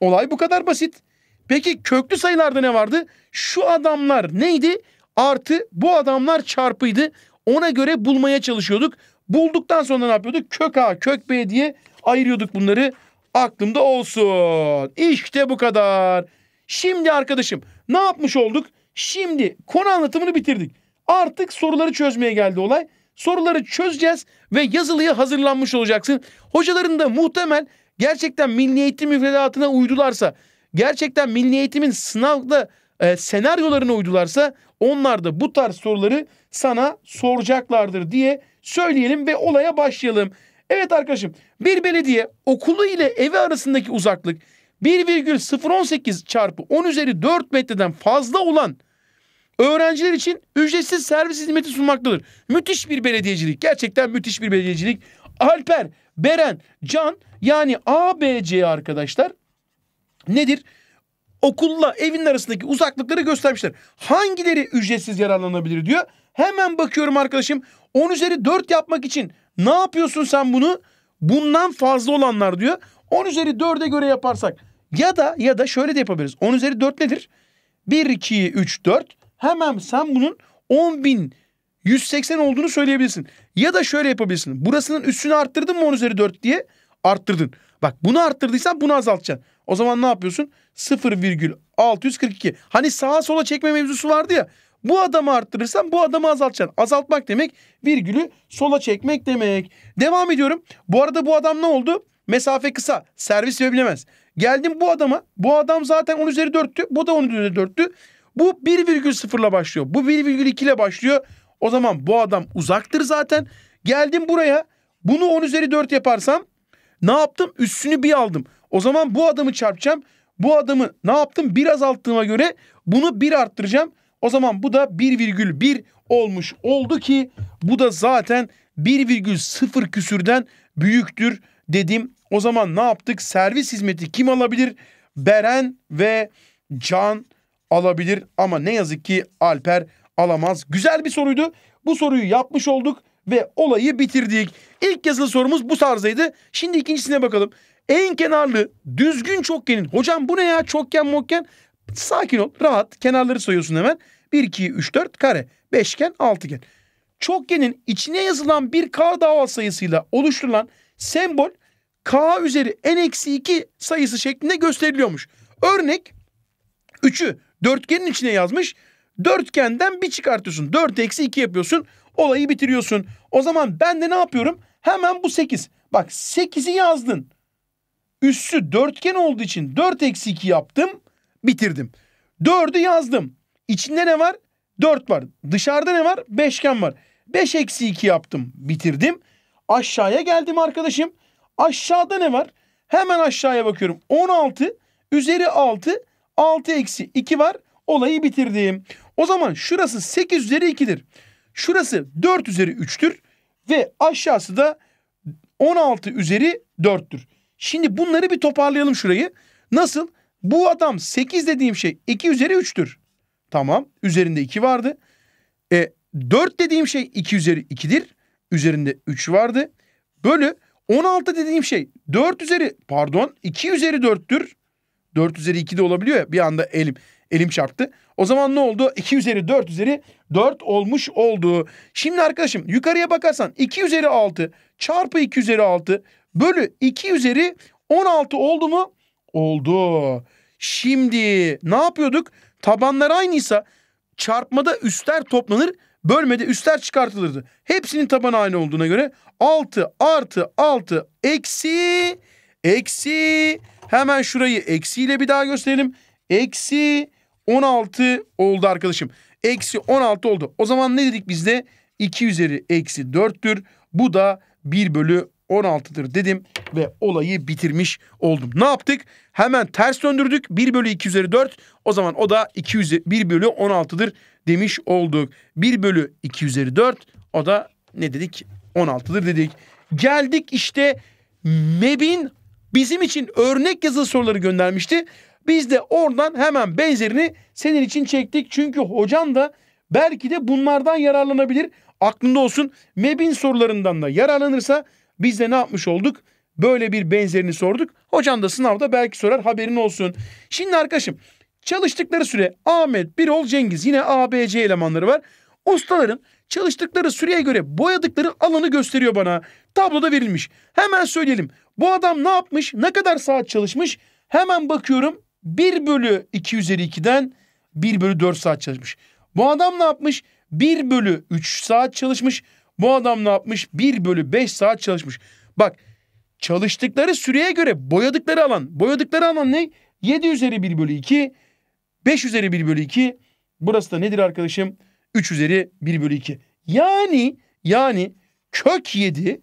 Speaker 1: Olay bu kadar basit. Peki köklü sayılarda ne vardı? Şu adamlar neydi? Artı bu adamlar çarpıydı. Ona göre bulmaya çalışıyorduk. Bulduktan sonra ne yapıyorduk? Kök A, kök B diye ayırıyorduk bunları. Aklımda olsun. İşte bu kadar. Şimdi arkadaşım ne yapmış olduk? Şimdi konu anlatımını bitirdik. Artık soruları çözmeye geldi olay. Soruları çözeceğiz ve yazılıya hazırlanmış olacaksın. Hocaların da muhtemel gerçekten milli eğitim müfredatına uydularsa, gerçekten milli eğitimin sınavda e, senaryolarına uydularsa onlar da bu tarz soruları sana soracaklardır diye söyleyelim ve olaya başlayalım. Evet arkadaşım bir belediye okulu ile evi arasındaki uzaklık 1,018 çarpı 10 üzeri 4 metreden fazla olan öğrenciler için ücretsiz servis hizmeti sunmaktadır. Müthiş bir belediyecilik. Gerçekten müthiş bir belediyecilik. Alper, Beren, Can yani ABC arkadaşlar nedir? okulla evin arasındaki uzaklıkları göstermişler. Hangileri ücretsiz yararlanabilir diyor. Hemen bakıyorum arkadaşım 10 üzeri 4 yapmak için ne yapıyorsun sen bunu? Bundan fazla olanlar diyor. 10 üzeri 4'e göre yaparsak ya da ya da şöyle de yapabiliriz. 10 üzeri 4 nedir? 1, 2, 3, 4. Hemen sen bunun 10.180 olduğunu söyleyebilirsin. Ya da şöyle yapabilirsin. Burasının üstünü arttırdın mı 10 üzeri 4 diye? Arttırdın. Bak bunu arttırdıysan bunu azaltacaksın. O zaman ne yapıyorsun? 0,642. Hani sağa sola çekme mevzusu vardı ya. Bu adamı arttırırsan bu adamı azaltacaksın. Azaltmak demek virgülü sola çekmek demek. Devam ediyorum. Bu arada bu adam ne oldu? Mesafe kısa. Servis verebilemez. Geldim bu adama. Bu adam zaten 10 üzeri 4'tü. Bu da 10 üzeri 4'tü. Bu 1,0 ile başlıyor. Bu 1,2 ile başlıyor. O zaman bu adam uzaktır zaten. Geldim buraya. Bunu 10 üzeri 4 yaparsam ne yaptım? Üstünü bir aldım. O zaman bu adamı çarpacağım. Bu adamı. ne yaptım? Bir azalttığıma göre bunu bir arttıracağım. O zaman bu da 1,1 olmuş oldu ki bu da zaten 1,0 küsürden büyüktür dedim. O zaman ne yaptık? Servis hizmeti kim alabilir? Beren ve Can alabilir ama ne yazık ki Alper alamaz. Güzel bir soruydu. Bu soruyu yapmış olduk ve olayı bitirdik. İlk yazılı sorumuz bu tarzıydı. Şimdi ikincisine bakalım. En kenarlı düzgün çokgenin. Hocam bu ne ya çokgen mokgen. Sakin ol rahat kenarları soyuyorsun hemen. 1, 2, 3, 4 kare. Beşgen altıgen. Çokgenin içine yazılan bir k daval sayısıyla oluşturulan sembol k üzeri n eksi 2 sayısı şeklinde gösteriliyormuş. Örnek 3'ü dörtgenin içine yazmış. Dörtgenden bir çıkartıyorsun. 4 eksi 2 yapıyorsun. Olayı bitiriyorsun. O zaman ben de ne yapıyorum? Hemen bu 8. Bak 8'i yazdın. Üssü dörtgen olduğu için 4 eksi 2 yaptım. Bitirdim. 4'ü yazdım. İçinde ne var? 4 var. Dışarıda ne var? Beşgen var. 5 eksi 2 yaptım. Bitirdim. Aşağıya geldim arkadaşım. Aşağıda ne var? Hemen aşağıya bakıyorum. 16 üzeri 6. 6 eksi 2 var. Olayı bitirdim. O zaman şurası 8 üzeri 2'dir. Şurası 4 üzeri 3'tür. Ve aşağısı da 16 üzeri 4'tür. Şimdi bunları bir toparlayalım şurayı. Nasıl? Bu adam 8 dediğim şey 2 üzeri 3'tür. Tamam. Üzerinde 2 vardı. E, 4 dediğim şey 2 üzeri 2'dir. Üzerinde 3 vardı. Bölü 16 dediğim şey 4 üzeri pardon 2 üzeri 4'tür. 4 üzeri 2 de olabiliyor ya bir anda elim elim çarptı. O zaman ne oldu? 2 üzeri 4 üzeri 4 olmuş oldu. Şimdi arkadaşım yukarıya bakarsan 2 üzeri 6 çarpı 2 üzeri 6 bölü 2 üzeri 16 oldu mu? Oldu. Şimdi ne yapıyorduk? Tabanlar aynıysa çarpmada üstler toplanır, bölmede üstler çıkartılırdı. Hepsinin tabanı aynı olduğuna göre 6 artı 6 eksi eksi hemen şurayı eksiyle bir daha gösterelim. Eksi 16 oldu arkadaşım. Eksi 16 oldu. O zaman ne dedik bizde? 2 üzeri eksi 4'tür. Bu da 1 bölü 16'dır dedim ve olayı bitirmiş oldum. Ne yaptık? Hemen ters döndürdük. 1 bölü 2 üzeri 4. O zaman o da 2 üzeri, 1 bölü 16'dır demiş olduk. 1 bölü 2 üzeri 4. O da ne dedik? 16'dır dedik. Geldik işte MEB'in bizim için örnek yazılı soruları göndermişti. Biz de oradan hemen benzerini senin için çektik. Çünkü hocan da belki de bunlardan yararlanabilir. Aklında olsun MEB'in sorularından da yararlanırsa biz de ne yapmış olduk? Böyle bir benzerini sorduk. Hocan da sınavda belki sorar haberin olsun. Şimdi arkadaşım çalıştıkları süre Ahmet, Birol, Cengiz yine A, B, C elemanları var. Ustaların çalıştıkları süreye göre boyadıkları alanı gösteriyor bana. Tabloda verilmiş. Hemen söyleyelim. Bu adam ne yapmış? Ne kadar saat çalışmış? Hemen bakıyorum. 1 bölü 2 üzeri 2'den 1 bölü 4 saat çalışmış. Bu adam ne yapmış? 1 bölü 3 saat çalışmış. Bu adam ne yapmış? 1 bölü 5 saat çalışmış. Bak çalıştıkları süreye göre boyadıkları alan. Boyadıkları alan ne? 7 üzeri 1 bölü 2. 5 üzeri 1 bölü 2. Burası da nedir arkadaşım? 3 üzeri 1 bölü 2. Yani yani kök 7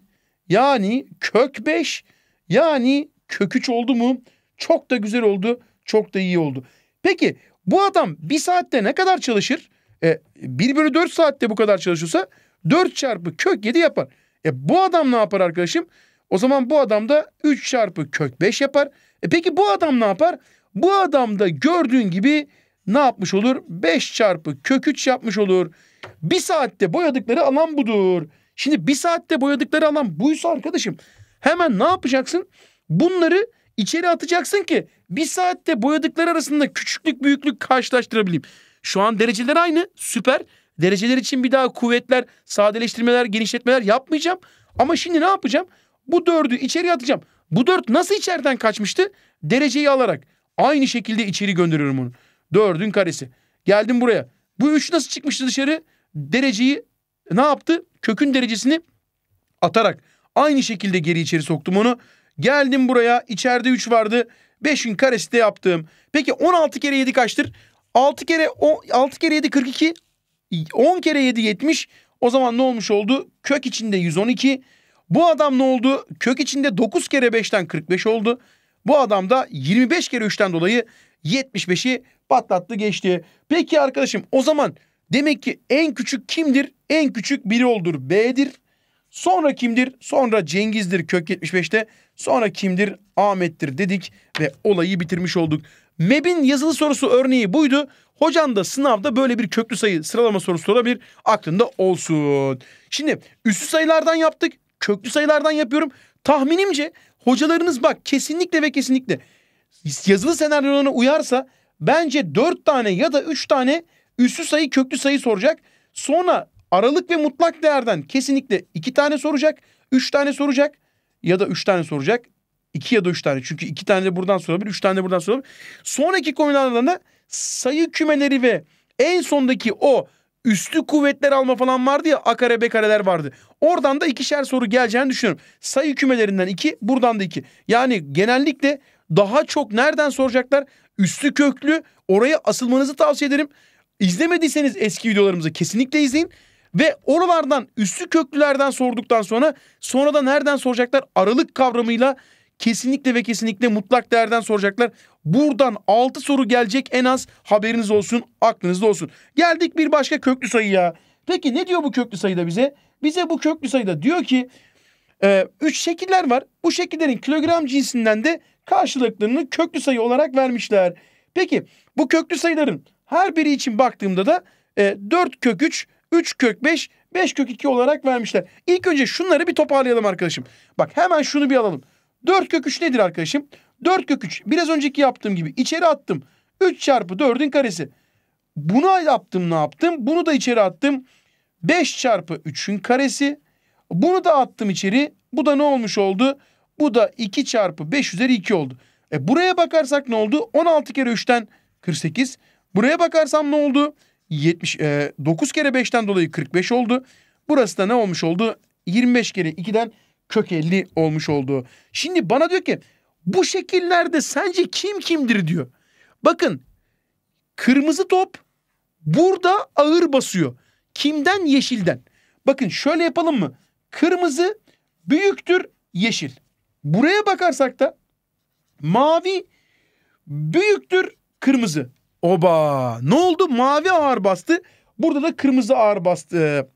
Speaker 1: yani kök 5 yani kök 3 oldu mu? Çok da güzel oldu. Çok da iyi oldu. Peki bu adam bir saatte ne kadar çalışır? E, 1 bölü 4 saatte bu kadar çalışıyorsa 4 çarpı kök 7 yapar. E bu adam ne yapar arkadaşım? O zaman bu adam da 3 çarpı kök 5 yapar. E peki bu adam ne yapar? Bu adam da gördüğün gibi ne yapmış olur? 5 çarpı kök 3 yapmış olur. Bir saatte boyadıkları alan budur. Şimdi bir saatte boyadıkları alan buysa arkadaşım hemen ne yapacaksın? Bunları içeri atacaksın ki bir saatte boyadıkları arasında küçüklük büyüklük karşılaştırabileyim. Şu an dereceler aynı süper. Dereceler için bir daha kuvvetler, sadeleştirmeler, genişletmeler yapmayacağım. Ama şimdi ne yapacağım? Bu dördü içeri atacağım. Bu dört nasıl içeriden kaçmıştı? Dereceyi alarak. Aynı şekilde içeri gönderiyorum onu. Dördün karesi. Geldim buraya. Bu üç nasıl çıkmıştı dışarı? Dereceyi ne yaptı? Kökün derecesini atarak. Aynı şekilde geri içeri soktum onu. Geldim buraya. İçeride üç vardı. Beşin karesi de yaptım. Peki 16 kere yedi kaçtır? 6 kere o 6 kere 7 42, 10 kere 7 70. O zaman ne olmuş oldu? Kök içinde 112. Bu adam ne oldu? Kök içinde 9 kere 5'ten 45 oldu. Bu adam da 25 kere 3'ten dolayı 75'i patlattı geçti. Peki arkadaşım o zaman demek ki en küçük kimdir? En küçük biri oldur B'dir. Sonra kimdir? Sonra Cengiz'dir kök 75'te. Sonra kimdir? Ahmet'tir dedik ve olayı bitirmiş olduk. MEB'in yazılı sorusu örneği buydu. Hocan da sınavda böyle bir köklü sayı sıralama sorusu sorabilir. Aklında olsun. Şimdi üstü sayılardan yaptık. Köklü sayılardan yapıyorum. Tahminimce hocalarınız bak kesinlikle ve kesinlikle yazılı senaryolarına uyarsa bence dört tane ya da üç tane üstü sayı köklü sayı soracak. Sonra aralık ve mutlak değerden kesinlikle iki tane soracak. Üç tane soracak ya da üç tane soracak. İki ya da üç tane. Çünkü iki tane de buradan sorabilir, Üç tane de buradan sorulabilir. Sonraki konulardan da sayı kümeleri ve en sondaki o üstü kuvvetler alma falan vardı ya a kare b kareler vardı. Oradan da ikişer soru geleceğini düşünüyorum. Sayı kümelerinden iki buradan da iki. Yani genellikle daha çok nereden soracaklar? Üstü köklü oraya asılmanızı tavsiye ederim. İzlemediyseniz eski videolarımızı kesinlikle izleyin. Ve oralardan üstü köklülerden sorduktan sonra sonra da nereden soracaklar? Aralık kavramıyla kesinlikle ve kesinlikle mutlak değerden soracaklar. Buradan 6 soru gelecek en az haberiniz olsun aklınızda olsun. Geldik bir başka köklü sayıya. Peki ne diyor bu köklü sayıda bize? Bize bu köklü sayıda diyor ki 3 e, üç şekiller var. Bu şekillerin kilogram cinsinden de karşılıklarını köklü sayı olarak vermişler. Peki bu köklü sayıların her biri için baktığımda da e, 4 kök 3, 3 kök 5, 5 kök 2 olarak vermişler. İlk önce şunları bir toparlayalım arkadaşım. Bak hemen şunu bir alalım. 4 kök 3 nedir arkadaşım? 4 kök 3. Biraz önceki yaptığım gibi içeri attım. 3 çarpı 4'ün karesi. Bunu yaptım ne yaptım? Bunu da içeri attım. 5 çarpı 3'ün karesi. Bunu da attım içeri. Bu da ne olmuş oldu? Bu da 2 çarpı 5 üzeri 2 oldu. E buraya bakarsak ne oldu? 16 kere 3'ten 48. Buraya bakarsam ne oldu? 70, e, 9 kere 5'ten dolayı 45 oldu. Burası da ne olmuş oldu? 25 kere 2'den kök 50 olmuş olduğu. Şimdi bana diyor ki bu şekillerde sence kim kimdir diyor. Bakın kırmızı top burada ağır basıyor. Kimden? Yeşilden. Bakın şöyle yapalım mı? Kırmızı büyüktür yeşil. Buraya bakarsak da mavi büyüktür kırmızı. Oba ne oldu? Mavi ağır bastı. Burada da kırmızı ağır bastı.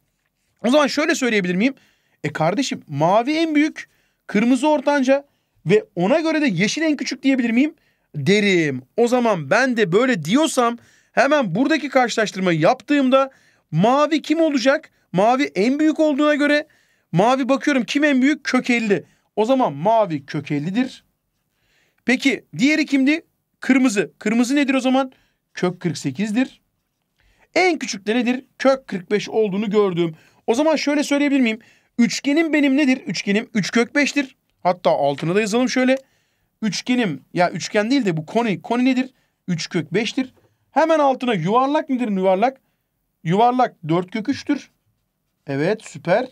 Speaker 1: O zaman şöyle söyleyebilir miyim? E kardeşim mavi en büyük, kırmızı ortanca ve ona göre de yeşil en küçük diyebilir miyim? Derim. O zaman ben de böyle diyorsam hemen buradaki karşılaştırmayı yaptığımda mavi kim olacak? Mavi en büyük olduğuna göre mavi bakıyorum kim en büyük? Kök 50. O zaman mavi kök 50'dir. Peki diğeri kimdi? Kırmızı. Kırmızı nedir o zaman? Kök 48'dir. En küçük de nedir? Kök 45 olduğunu gördüm. O zaman şöyle söyleyebilir miyim? Üçgenim benim nedir? Üçgenim 3 kök 5'tir. Hatta altına da yazalım şöyle. Üçgenim ya üçgen değil de bu koni. Koni nedir? 3 kök 5'tir. Hemen altına yuvarlak nedir yuvarlak? Yuvarlak 4 kök 3'tür. Evet süper.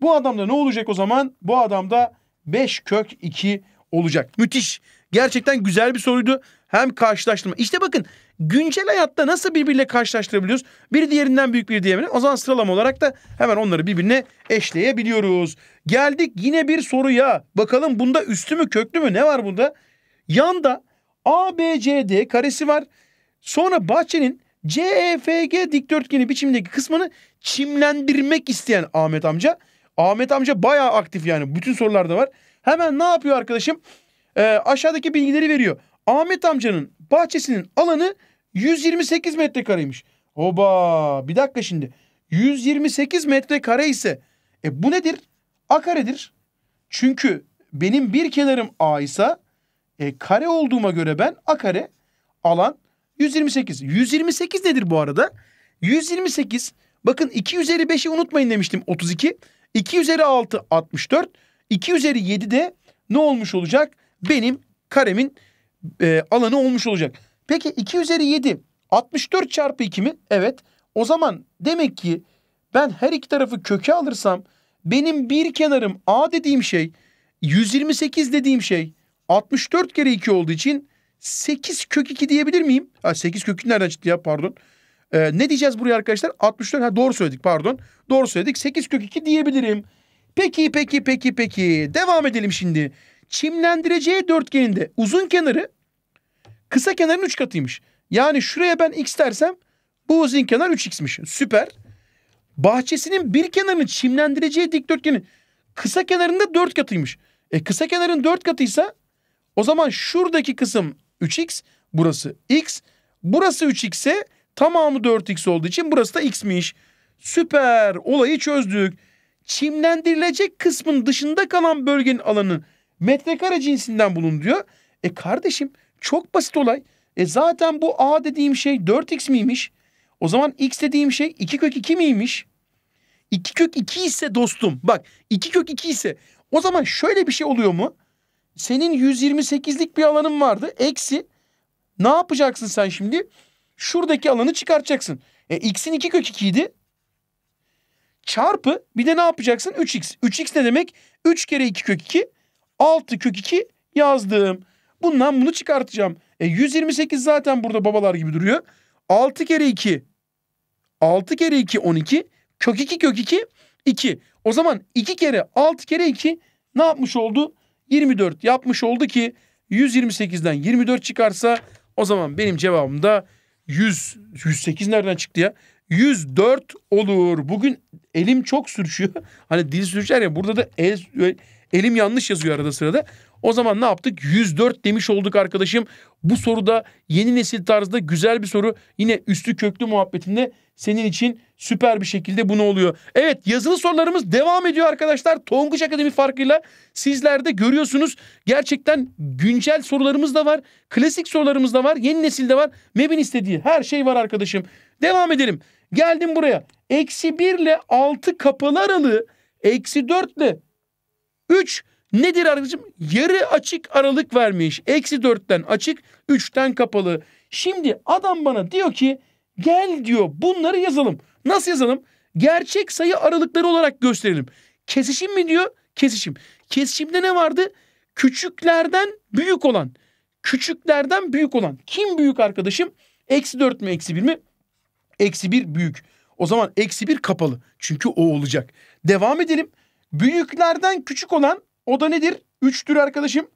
Speaker 1: Bu adamda ne olacak o zaman? Bu adamda 5 kök 2 olacak. Müthiş. Gerçekten güzel bir soruydu. Hem karşılaştırma. İşte bakın güncel hayatta nasıl birbiriyle karşılaştırabiliyoruz? Biri diğerinden büyük bir diğerine. O zaman sıralama olarak da hemen onları birbirine eşleyebiliyoruz. Geldik yine bir soruya. Bakalım bunda üstü mü köklü mü ne var bunda? Yanda D karesi var. Sonra bahçenin C e, F G dikdörtgeni biçimindeki kısmını çimlendirmek isteyen Ahmet amca. Ahmet amca bayağı aktif yani bütün sorularda var. Hemen ne yapıyor arkadaşım? Ee, aşağıdaki bilgileri veriyor. Ahmet amcanın bahçesinin alanı 128 metrekareymiş. Oba bir dakika şimdi. 128 metrekare ise e bu nedir? A karedir. Çünkü benim bir kenarım A ise e, kare olduğuma göre ben A kare alan 128. 128 nedir bu arada? 128 bakın 2 üzeri 5'i unutmayın demiştim 32. 2 üzeri 6 64. 2 üzeri 7 de ne olmuş olacak? Benim karemin e, alanı olmuş olacak. Peki 2 üzeri 7 64 çarpı 2 mi? Evet. O zaman demek ki ben her iki tarafı köke alırsam benim bir kenarım A dediğim şey 128 dediğim şey 64 kere 2 olduğu için 8 kök 2 diyebilir miyim? Ha, 8 kökü nereden çıktı ya pardon. Ee, ne diyeceğiz buraya arkadaşlar? 64 ha doğru söyledik pardon. Doğru söyledik 8 kök 2 diyebilirim. Peki peki peki peki devam edelim şimdi çimlendireceği dörtgeninde uzun kenarı kısa kenarın 3 katıymış. Yani şuraya ben x dersem bu uzun kenar 3x'miş. Süper. Bahçesinin bir kenarını çimlendireceği dikdörtgenin kısa kenarında 4 katıymış. E kısa kenarın 4 katıysa o zaman şuradaki kısım 3x, burası x, burası 3x'e tamamı 4x olduğu için burası da x'miş. Süper. Olayı çözdük. Çimlendirilecek kısmın dışında kalan bölgenin alanının metrekare cinsinden bulun diyor. E kardeşim çok basit olay. E zaten bu A dediğim şey 4x miymiş? O zaman x dediğim şey 2 kök 2 miymiş? 2 kök 2 ise dostum bak 2 kök 2 ise o zaman şöyle bir şey oluyor mu? Senin 128'lik bir alanın vardı eksi ne yapacaksın sen şimdi? Şuradaki alanı çıkartacaksın. E x'in 2 kök 2 idi. Çarpı bir de ne yapacaksın? 3x. 3x ne demek? 3 kere 2 kök 2 6 kök 2 yazdım. Bundan bunu çıkartacağım. E 128 zaten burada babalar gibi duruyor. 6 kere 2. 6 kere 2 12. Kök 2 kök 2 2. O zaman 2 kere 6 kere 2 ne yapmış oldu? 24 yapmış oldu ki 128'den 24 çıkarsa o zaman benim cevabım da 100 108 nereden çıktı ya? 104 olur. Bugün elim çok sürüşüyor. Hani dil sürçer ya burada da el Elim yanlış yazıyor arada sırada. O zaman ne yaptık? 104 demiş olduk arkadaşım. Bu soruda yeni nesil tarzda güzel bir soru. Yine üstü köklü muhabbetinde senin için süper bir şekilde bu ne oluyor? Evet yazılı sorularımız devam ediyor arkadaşlar. Tonguç Akademi farkıyla sizler de görüyorsunuz. Gerçekten güncel sorularımız da var. Klasik sorularımız da var. Yeni nesil de var. MEB'in istediği her şey var arkadaşım. Devam edelim. Geldim buraya. Eksi 1 ile 6 kapalı aralığı eksi 4 ile 3 nedir arkadaşım? Yarı açık aralık vermiş. Eksi 4'ten açık 3'ten kapalı. Şimdi adam bana diyor ki gel diyor bunları yazalım. Nasıl yazalım? Gerçek sayı aralıkları olarak gösterelim. Kesişim mi diyor? Kesişim. Kesişimde ne vardı? Küçüklerden büyük olan. Küçüklerden büyük olan. Kim büyük arkadaşım? Eksi 4 mü eksi 1 mi? Eksi 1 büyük. O zaman eksi 1 kapalı. Çünkü o olacak. Devam edelim. Büyüklerden küçük olan o da nedir? Üçtür arkadaşım.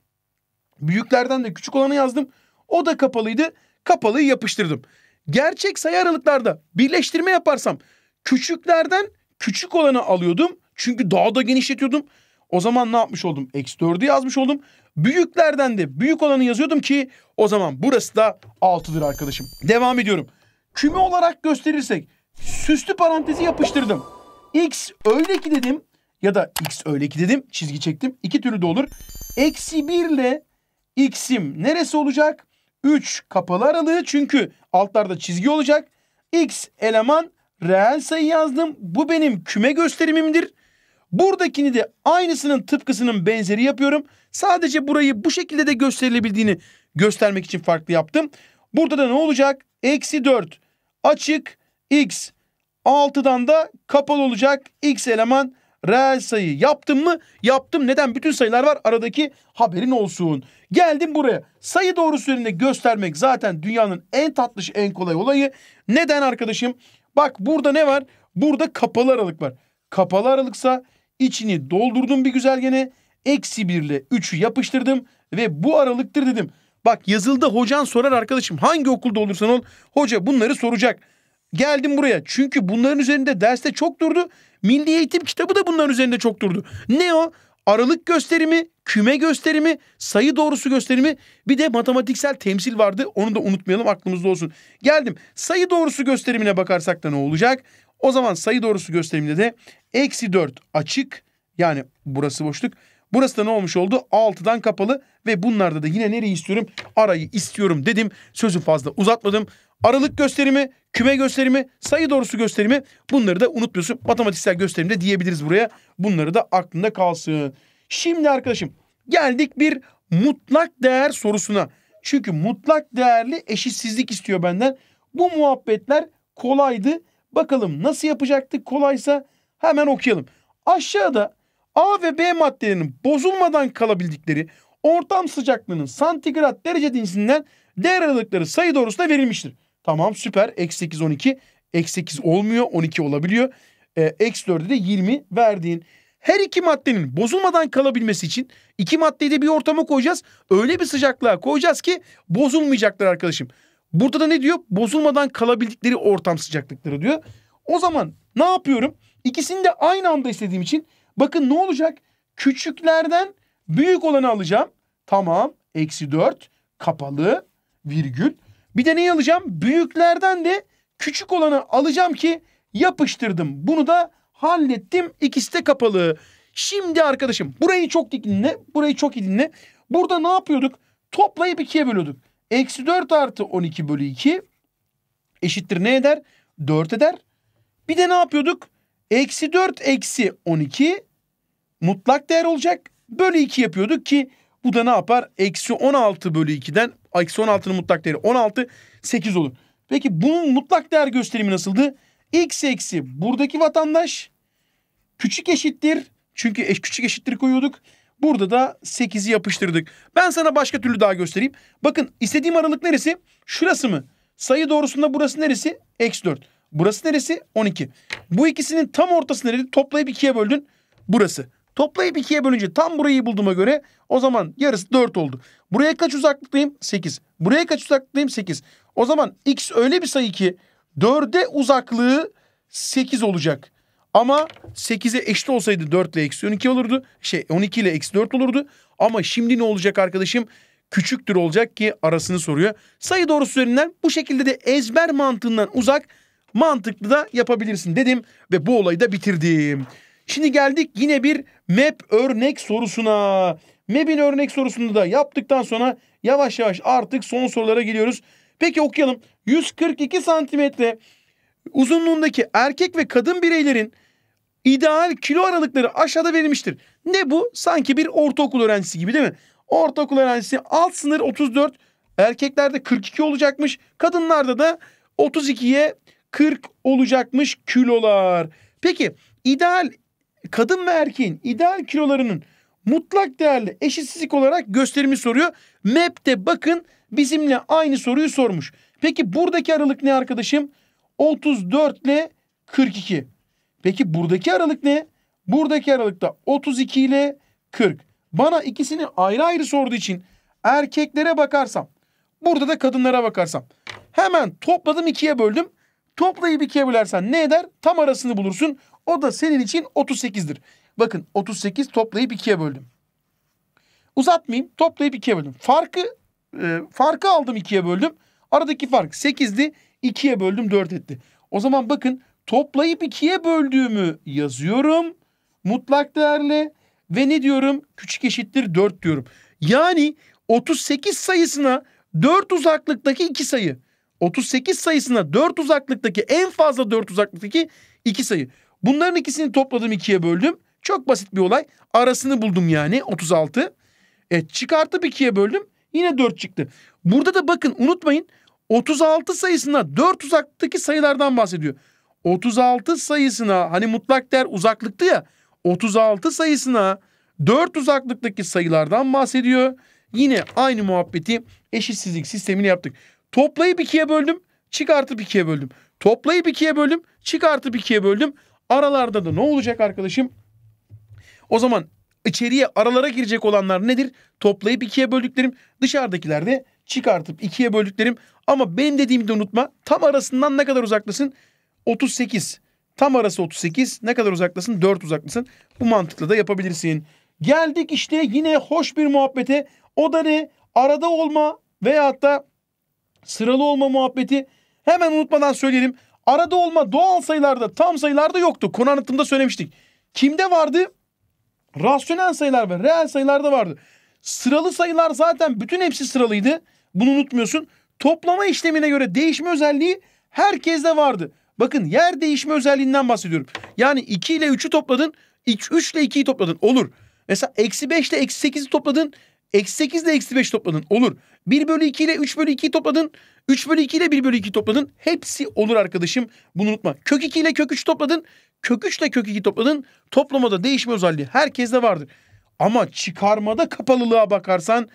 Speaker 1: Büyüklerden de küçük olanı yazdım. O da kapalıydı. Kapalıyı yapıştırdım. Gerçek sayı aralıklarda birleştirme yaparsam küçüklerden küçük olanı alıyordum. Çünkü daha da genişletiyordum. O zaman ne yapmış oldum? Eksi 4'ü yazmış oldum. Büyüklerden de büyük olanı yazıyordum ki o zaman burası da 6'dır arkadaşım. Devam ediyorum. Küme olarak gösterirsek süslü parantezi yapıştırdım. X öyle ki dedim ya da x öyle ki dedim çizgi çektim. İki türlü de olur. Eksi 1 ile x'im neresi olacak? 3 kapalı aralığı çünkü altlarda çizgi olacak. x eleman reel sayı yazdım. Bu benim küme gösterimimdir. Buradakini de aynısının tıpkısının benzeri yapıyorum. Sadece burayı bu şekilde de gösterilebildiğini göstermek için farklı yaptım. Burada da ne olacak? Eksi 4 açık x 6'dan da kapalı olacak x eleman Reel sayı yaptım mı? Yaptım. Neden? Bütün sayılar var. Aradaki haberin olsun. Geldim buraya. Sayı doğrusu üzerinde göstermek zaten dünyanın en tatlış, en kolay olayı. Neden arkadaşım? Bak burada ne var? Burada kapalı aralık var. Kapalı aralıksa içini doldurdum bir güzel gene. Eksi 1 ile 3'ü yapıştırdım ve bu aralıktır dedim. Bak yazıldı hocan sorar arkadaşım hangi okulda olursan ol hoca bunları soracak. Geldim buraya çünkü bunların üzerinde derste çok durdu Milli Eğitim kitabı da bunların üzerinde çok durdu. Ne o? Aralık gösterimi, küme gösterimi, sayı doğrusu gösterimi bir de matematiksel temsil vardı. Onu da unutmayalım aklımızda olsun. Geldim sayı doğrusu gösterimine bakarsak da ne olacak? O zaman sayı doğrusu gösteriminde de eksi 4 açık yani burası boşluk. Burası da ne olmuş oldu? 6'dan kapalı ve bunlarda da yine nereyi istiyorum? Arayı istiyorum dedim. Sözü fazla uzatmadım. Aralık gösterimi, küme gösterimi, sayı doğrusu gösterimi bunları da unutmuyorsun. Matematiksel gösterimde diyebiliriz buraya. Bunları da aklında kalsın. Şimdi arkadaşım geldik bir mutlak değer sorusuna. Çünkü mutlak değerli eşitsizlik istiyor benden. Bu muhabbetler kolaydı. Bakalım nasıl yapacaktık kolaysa hemen okuyalım. Aşağıda A ve B maddelerinin bozulmadan kalabildikleri ortam sıcaklığının santigrat derece cinsinden değer aralıkları sayı doğrusuna verilmiştir. Tamam süper. Eksi 8 12. Eksi 8 olmuyor. 12 olabiliyor. Ee, eksi 4'e de 20 verdiğin. Her iki maddenin bozulmadan kalabilmesi için iki maddeyi de bir ortama koyacağız. Öyle bir sıcaklığa koyacağız ki bozulmayacaklar arkadaşım. Burada da ne diyor? Bozulmadan kalabildikleri ortam sıcaklıkları diyor. O zaman ne yapıyorum? İkisini de aynı anda istediğim için bakın ne olacak? Küçüklerden büyük olanı alacağım. Tamam. Eksi 4 kapalı virgül. Bir de neyi alacağım? Büyüklerden de küçük olanı alacağım ki yapıştırdım. Bunu da hallettim. İkisi de kapalı. Şimdi arkadaşım burayı çok dinle. Burayı çok dinle. Burada ne yapıyorduk? Toplayıp ikiye bölüyorduk. Eksi 4 artı 12 bölü 2 eşittir ne eder? 4 eder. Bir de ne yapıyorduk? Eksi 4 eksi 12 mutlak değer olacak. Bölü 2 yapıyorduk ki bu da ne yapar? Eksi 16 bölü 2'den Eksi 16'nın mutlak değeri 16, 8 olur. Peki bunun mutlak değer gösterimi nasıldı? X eksi buradaki vatandaş küçük eşittir. Çünkü eş, küçük eşittir koyuyorduk. Burada da 8'i yapıştırdık. Ben sana başka türlü daha göstereyim. Bakın istediğim aralık neresi? Şurası mı? Sayı doğrusunda burası neresi? X 4. Burası neresi? 12. Bu ikisinin tam ortası neresi? Toplayıp 2'ye böldün. Burası. Toplayıp ikiye bölünce tam burayı bulduğuma göre o zaman yarısı 4 oldu. Buraya kaç uzaklıktayım? 8. Buraya kaç uzaklıktayım? 8. O zaman x öyle bir sayı ki 4'e uzaklığı 8 olacak. Ama 8'e eşit olsaydı 4 ile eksi 12 olurdu. Şey 12 ile eksi 4 olurdu. Ama şimdi ne olacak arkadaşım? Küçüktür olacak ki arasını soruyor. Sayı doğrusu üzerinden bu şekilde de ezber mantığından uzak mantıklı da yapabilirsin dedim. Ve bu olayı da bitirdim. Şimdi geldik yine bir map örnek sorusuna. Map'in örnek sorusunu da yaptıktan sonra yavaş yavaş artık son sorulara geliyoruz. Peki okuyalım. 142 santimetre uzunluğundaki erkek ve kadın bireylerin ideal kilo aralıkları aşağıda verilmiştir. Ne bu? Sanki bir ortaokul öğrencisi gibi değil mi? Ortaokul öğrencisi alt sınır 34, erkeklerde 42 olacakmış. Kadınlarda da 32'ye 40 olacakmış kilolar. Peki ideal kadın ve erkeğin ideal kilolarının mutlak değerli eşitsizlik olarak gösterimi soruyor. MEP'te bakın bizimle aynı soruyu sormuş. Peki buradaki aralık ne arkadaşım? 34 ile 42. Peki buradaki aralık ne? Buradaki aralıkta 32 ile 40. Bana ikisini ayrı ayrı sorduğu için erkeklere bakarsam, burada da kadınlara bakarsam hemen topladım ikiye böldüm. Toplayıp ikiye bölersen ne eder? Tam arasını bulursun. O da senin için 38'dir. Bakın 38 toplayıp ikiye böldüm. Uzatmayayım. Toplayıp ikiye böldüm. Farkı e, farkı aldım ikiye böldüm. Aradaki fark 8'di. Ikiye böldüm 4 etti. O zaman bakın toplayıp ikiye böldüğümü yazıyorum. Mutlak değerle ve ne diyorum? Küçük eşittir 4 diyorum. Yani 38 sayısına 4 uzaklıktaki 2 sayı. 38 sayısına 4 uzaklıktaki en fazla 4 uzaklıktaki iki sayı. Bunların ikisini topladım ikiye böldüm. Çok basit bir olay. Arasını buldum yani 36. E, çıkartıp ikiye böldüm. Yine 4 çıktı. Burada da bakın unutmayın 36 sayısına 4 uzaklıktaki sayılardan bahsediyor. 36 sayısına hani mutlak değer uzaklıktı ya 36 sayısına 4 uzaklıktaki sayılardan bahsediyor. Yine aynı muhabbeti eşitsizlik sistemini yaptık. Toplayıp ikiye böldüm. Çıkartıp ikiye böldüm. Toplayıp ikiye böldüm. Çıkartıp ikiye böldüm. Aralarda da ne olacak arkadaşım? O zaman içeriye aralara girecek olanlar nedir? Toplayıp ikiye böldüklerim. Dışarıdakiler de çıkartıp ikiye böldüklerim. Ama ben dediğimi de unutma. Tam arasından ne kadar uzaklasın? 38. Tam arası 38. Ne kadar uzaklasın? 4 uzaklasın. Bu mantıkla da yapabilirsin. Geldik işte yine hoş bir muhabbete. O da ne? Arada olma veyahut da Sıralı olma muhabbeti hemen unutmadan söyleyelim. Arada olma doğal sayılarda tam sayılarda yoktu. Konu anlatımda söylemiştik. Kimde vardı? Rasyonel sayılar ve reel sayılarda vardı. Sıralı sayılar zaten bütün hepsi sıralıydı. Bunu unutmuyorsun. Toplama işlemine göre değişme özelliği herkeste vardı. Bakın yer değişme özelliğinden bahsediyorum. Yani 2 ile 3'ü topladın. 3 ile 2'yi topladın. Olur. Mesela eksi 5 ile eksi 8'i topladın. Eksi 8 ile eksi 5 topladın. Olur. 1 bölü 2 ile 3 bölü 2'yi topladın. 3 bölü 2 ile 1 bölü 2 topladın. Hepsi olur arkadaşım. Bunu unutma. Kök 2 ile kök 3 topladın. Kök 3 ile kök 2 topladın. Toplamada değişme özelliği herkeste vardır. Ama çıkarmada kapalılığa bakarsan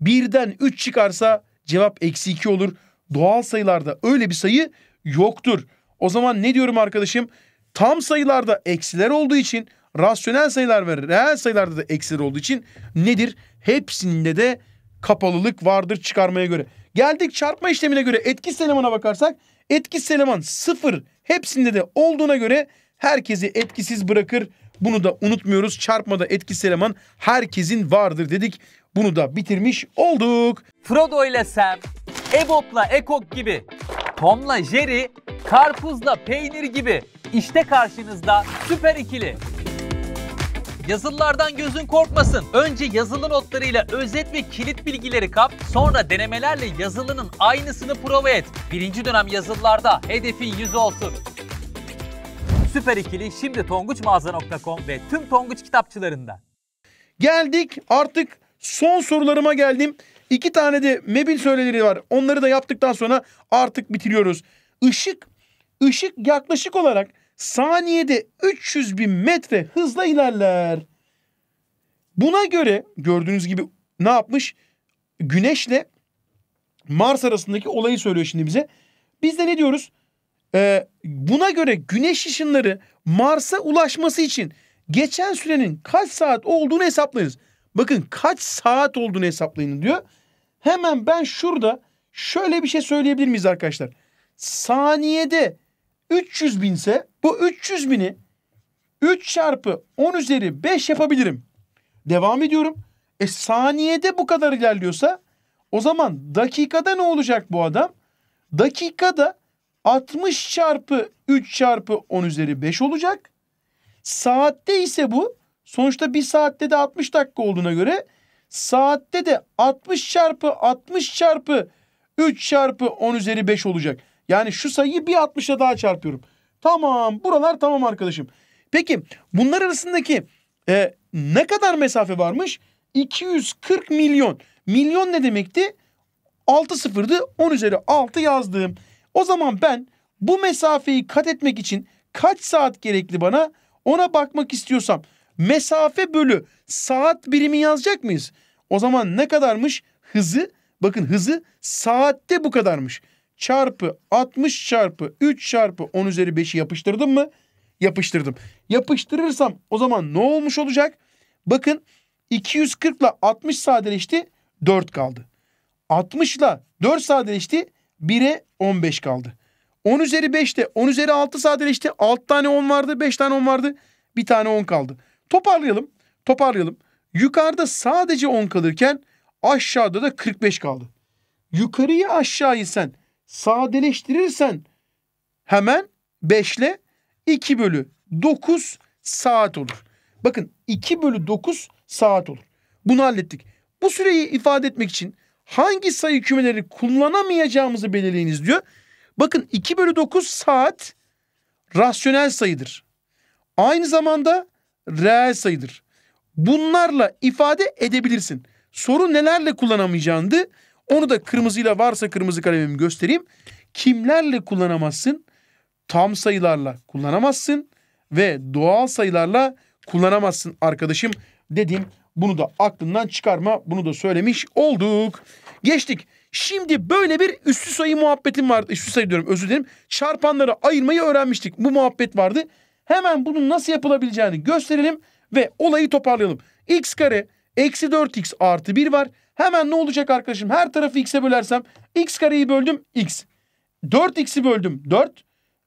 Speaker 1: birden 3 çıkarsa cevap eksi 2 olur. Doğal sayılarda öyle bir sayı yoktur. O zaman ne diyorum arkadaşım? Tam sayılarda eksiler olduğu için rasyonel sayılar ve reel sayılarda da eksiler olduğu için nedir? Hepsinde de kapalılık vardır çıkarmaya göre. Geldik çarpma işlemine göre etki elemana bakarsak etkisiz eleman sıfır hepsinde de olduğuna göre herkesi etkisiz bırakır. Bunu da unutmuyoruz. Çarpmada etkisiz eleman herkesin vardır dedik. Bunu da bitirmiş olduk. Frodo ile Sam, Ebop'la Ekok gibi, Tom'la Jerry, Karpuz'la Peynir gibi. işte karşınızda süper ikili. Yazılılardan gözün korkmasın. Önce yazılı notlarıyla özet ve kilit bilgileri kap, sonra denemelerle yazılının aynısını prova et. Birinci dönem yazılılarda hedefin 100 olsun. Süper ikili şimdi tonguçmağaza.com ve tüm Tonguç kitapçılarında. Geldik artık son sorularıma geldim. İki tane de mebil söyleleri var. Onları da yaptıktan sonra artık bitiriyoruz. Işık, ışık yaklaşık olarak saniyede 300 bin metre hızla ilerler. Buna göre gördüğünüz gibi ne yapmış? Güneşle Mars arasındaki olayı söylüyor şimdi bize. Biz de ne diyoruz? Ee, buna göre güneş ışınları Mars'a ulaşması için geçen sürenin kaç saat olduğunu hesaplayınız. Bakın kaç saat olduğunu hesaplayın diyor. Hemen ben şurada şöyle bir şey söyleyebilir miyiz arkadaşlar? Saniyede 300 binse bu 300 bini 3 çarpı 10 üzeri 5 yapabilirim. Devam ediyorum. E saniyede bu kadar ilerliyorsa o zaman dakikada ne olacak bu adam? Dakikada 60 çarpı 3 çarpı 10 üzeri 5 olacak. Saatte ise bu sonuçta bir saatte de 60 dakika olduğuna göre saatte de 60 çarpı 60 çarpı 3 çarpı 10 üzeri 5 olacak. Yani şu sayıyı bir 60'a daha çarpıyorum. Tamam buralar tamam arkadaşım. Peki bunlar arasındaki e, ne kadar mesafe varmış? 240 milyon. Milyon ne demekti? 6 sıfırdı 10 üzeri 6 yazdım. O zaman ben bu mesafeyi kat etmek için kaç saat gerekli bana ona bakmak istiyorsam mesafe bölü saat birimi yazacak mıyız? O zaman ne kadarmış hızı? Bakın hızı saatte bu kadarmış çarpı 60 çarpı 3 çarpı 10 üzeri 5'i yapıştırdım mı? Yapıştırdım. Yapıştırırsam o zaman ne olmuş olacak? Bakın 240 ile 60 sadeleşti 4 kaldı. 60 ile 4 sadeleşti 1'e 15 kaldı. 10 üzeri 5'te 10 üzeri 6 sadeleşti. 6 tane 10 vardı 5 tane 10 vardı. Bir tane 10 kaldı. Toparlayalım. Toparlayalım. Yukarıda sadece 10 kalırken aşağıda da 45 kaldı. Yukarıyı aşağıyı sen sadeleştirirsen hemen 5 ile 2 bölü 9 saat olur. Bakın 2 bölü 9 saat olur. Bunu hallettik. Bu süreyi ifade etmek için hangi sayı kümeleri kullanamayacağımızı belirleyiniz diyor. Bakın 2 bölü 9 saat rasyonel sayıdır. Aynı zamanda reel sayıdır. Bunlarla ifade edebilirsin. Soru nelerle kullanamayacağındı? Onu da kırmızıyla varsa kırmızı kalemimi göstereyim. Kimlerle kullanamazsın? Tam sayılarla kullanamazsın ve doğal sayılarla kullanamazsın arkadaşım dedim. Bunu da aklından çıkarma. Bunu da söylemiş olduk. Geçtik. Şimdi böyle bir üstü sayı muhabbetim vardı. Üstü sayı diyorum özür dilerim. Çarpanları ayırmayı öğrenmiştik. Bu muhabbet vardı. Hemen bunun nasıl yapılabileceğini gösterelim ve olayı toparlayalım. X kare Eksi 4x artı 1 var. Hemen ne olacak arkadaşım? Her tarafı x'e bölersem x kareyi böldüm x. 4x'i böldüm 4.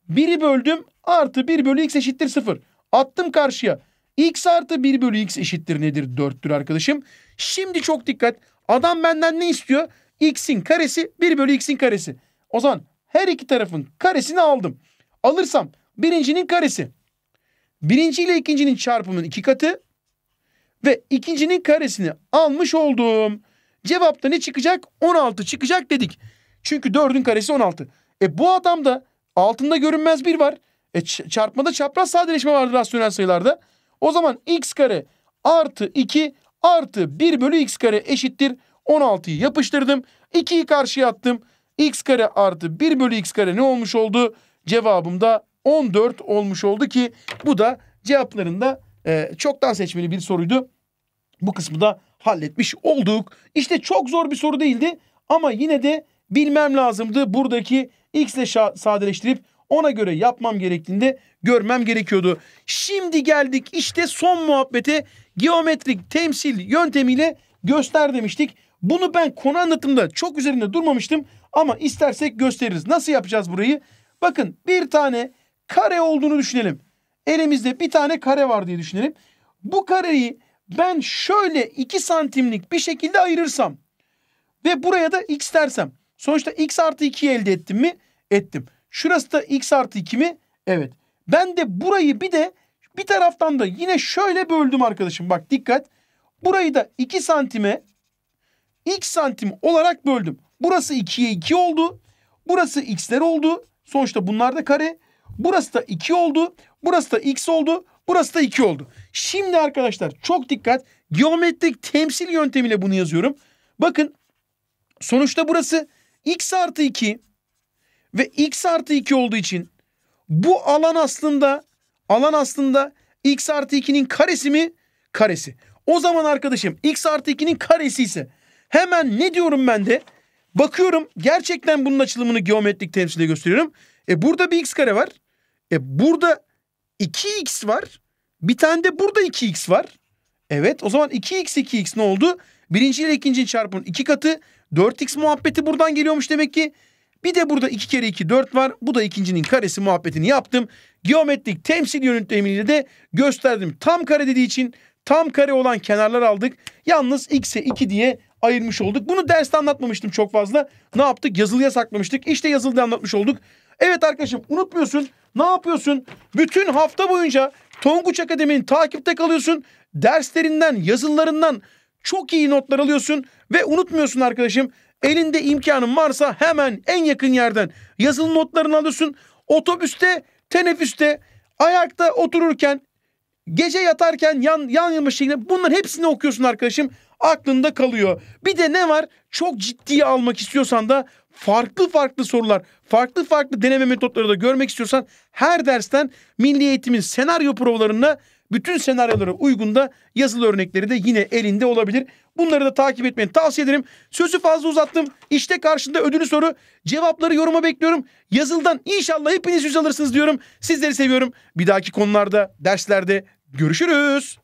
Speaker 1: 1'i böldüm artı 1 bölü x eşittir 0. Attım karşıya. x artı 1 bölü x eşittir nedir? 4'tür arkadaşım. Şimdi çok dikkat. Adam benden ne istiyor? x'in karesi 1 bölü x'in karesi. O zaman her iki tarafın karesini aldım. Alırsam birincinin karesi. Birinci ile ikincinin çarpımının iki katı ve ikincinin karesini almış oldum. Cevapta ne çıkacak? 16 çıkacak dedik. Çünkü 4'ün karesi 16. E bu adamda altında görünmez bir var. E çarpmada çapraz sadeleşme vardır rasyonel sayılarda. O zaman x kare artı 2 artı 1 bölü x kare eşittir. 16'yı yapıştırdım. 2'yi karşıya attım. x kare artı 1 bölü x kare ne olmuş oldu? Cevabım da 14 olmuş oldu ki bu da cevaplarında e, çoktan seçmeli bir soruydu. Bu kısmı da halletmiş olduk. İşte çok zor bir soru değildi ama yine de bilmem lazımdı. Buradaki x ile sadeleştirip ona göre yapmam gerektiğinde görmem gerekiyordu. Şimdi geldik işte son muhabbete geometrik temsil yöntemiyle göster demiştik. Bunu ben konu anlatımda çok üzerinde durmamıştım ama istersek gösteririz. Nasıl yapacağız burayı? Bakın bir tane kare olduğunu düşünelim. Elimizde bir tane kare var diye düşünelim. Bu kareyi ben şöyle 2 santimlik bir şekilde ayırırsam ve buraya da x dersem sonuçta x artı 2'yi elde ettim mi? Ettim. Şurası da x artı 2 mi? Evet. Ben de burayı bir de bir taraftan da yine şöyle böldüm arkadaşım. Bak dikkat. Burayı da 2 santime x santim olarak böldüm. Burası 2'ye 2 oldu. Burası x'ler oldu. Sonuçta bunlar da kare. Burası da 2 oldu. Burası da x oldu. Burası da 2 oldu. Şimdi arkadaşlar çok dikkat. Geometrik temsil yöntemiyle bunu yazıyorum. Bakın sonuçta burası x artı 2 ve x artı 2 olduğu için bu alan aslında alan aslında x artı 2'nin karesi mi? Karesi. O zaman arkadaşım x artı 2'nin karesi ise hemen ne diyorum ben de? Bakıyorum gerçekten bunun açılımını geometrik temsile gösteriyorum. E burada bir x kare var. E burada 2x var. Bir tane de burada 2x var. Evet o zaman 2x 2x ne oldu? Birinci ile ikincinin çarpımının iki katı. 4x muhabbeti buradan geliyormuş demek ki. Bir de burada 2 kere 2 4 var. Bu da ikincinin karesi muhabbetini yaptım. Geometrik temsil yöntemiyle de gösterdim. Tam kare dediği için tam kare olan kenarlar aldık. Yalnız x'e 2 diye ayırmış olduk. Bunu derste anlatmamıştım çok fazla. Ne yaptık? Yazılıya saklamıştık. İşte yazılıda anlatmış olduk. Evet arkadaşım unutmuyorsun. Ne yapıyorsun? Bütün hafta boyunca Tonguç Akademi'nin takipte kalıyorsun. Derslerinden, yazılarından çok iyi notlar alıyorsun ve unutmuyorsun arkadaşım. Elinde imkanın varsa hemen en yakın yerden yazılı notlarını alıyorsun. Otobüste, teneffüste, ayakta otururken, gece yatarken yan yan yılmış şekilde bunların hepsini okuyorsun arkadaşım. Aklında kalıyor. Bir de ne var? Çok ciddiye almak istiyorsan da farklı farklı sorular, farklı farklı deneme metotları da görmek istiyorsan her dersten Milli Eğitim'in senaryo provalarına bütün senaryolara uygun da yazılı örnekleri de yine elinde olabilir. Bunları da takip etmeni tavsiye ederim. Sözü fazla uzattım. İşte karşında ödülü soru. Cevapları yoruma bekliyorum. Yazıldan inşallah hepiniz yüz alırsınız diyorum. Sizleri seviyorum. Bir dahaki konularda, derslerde görüşürüz.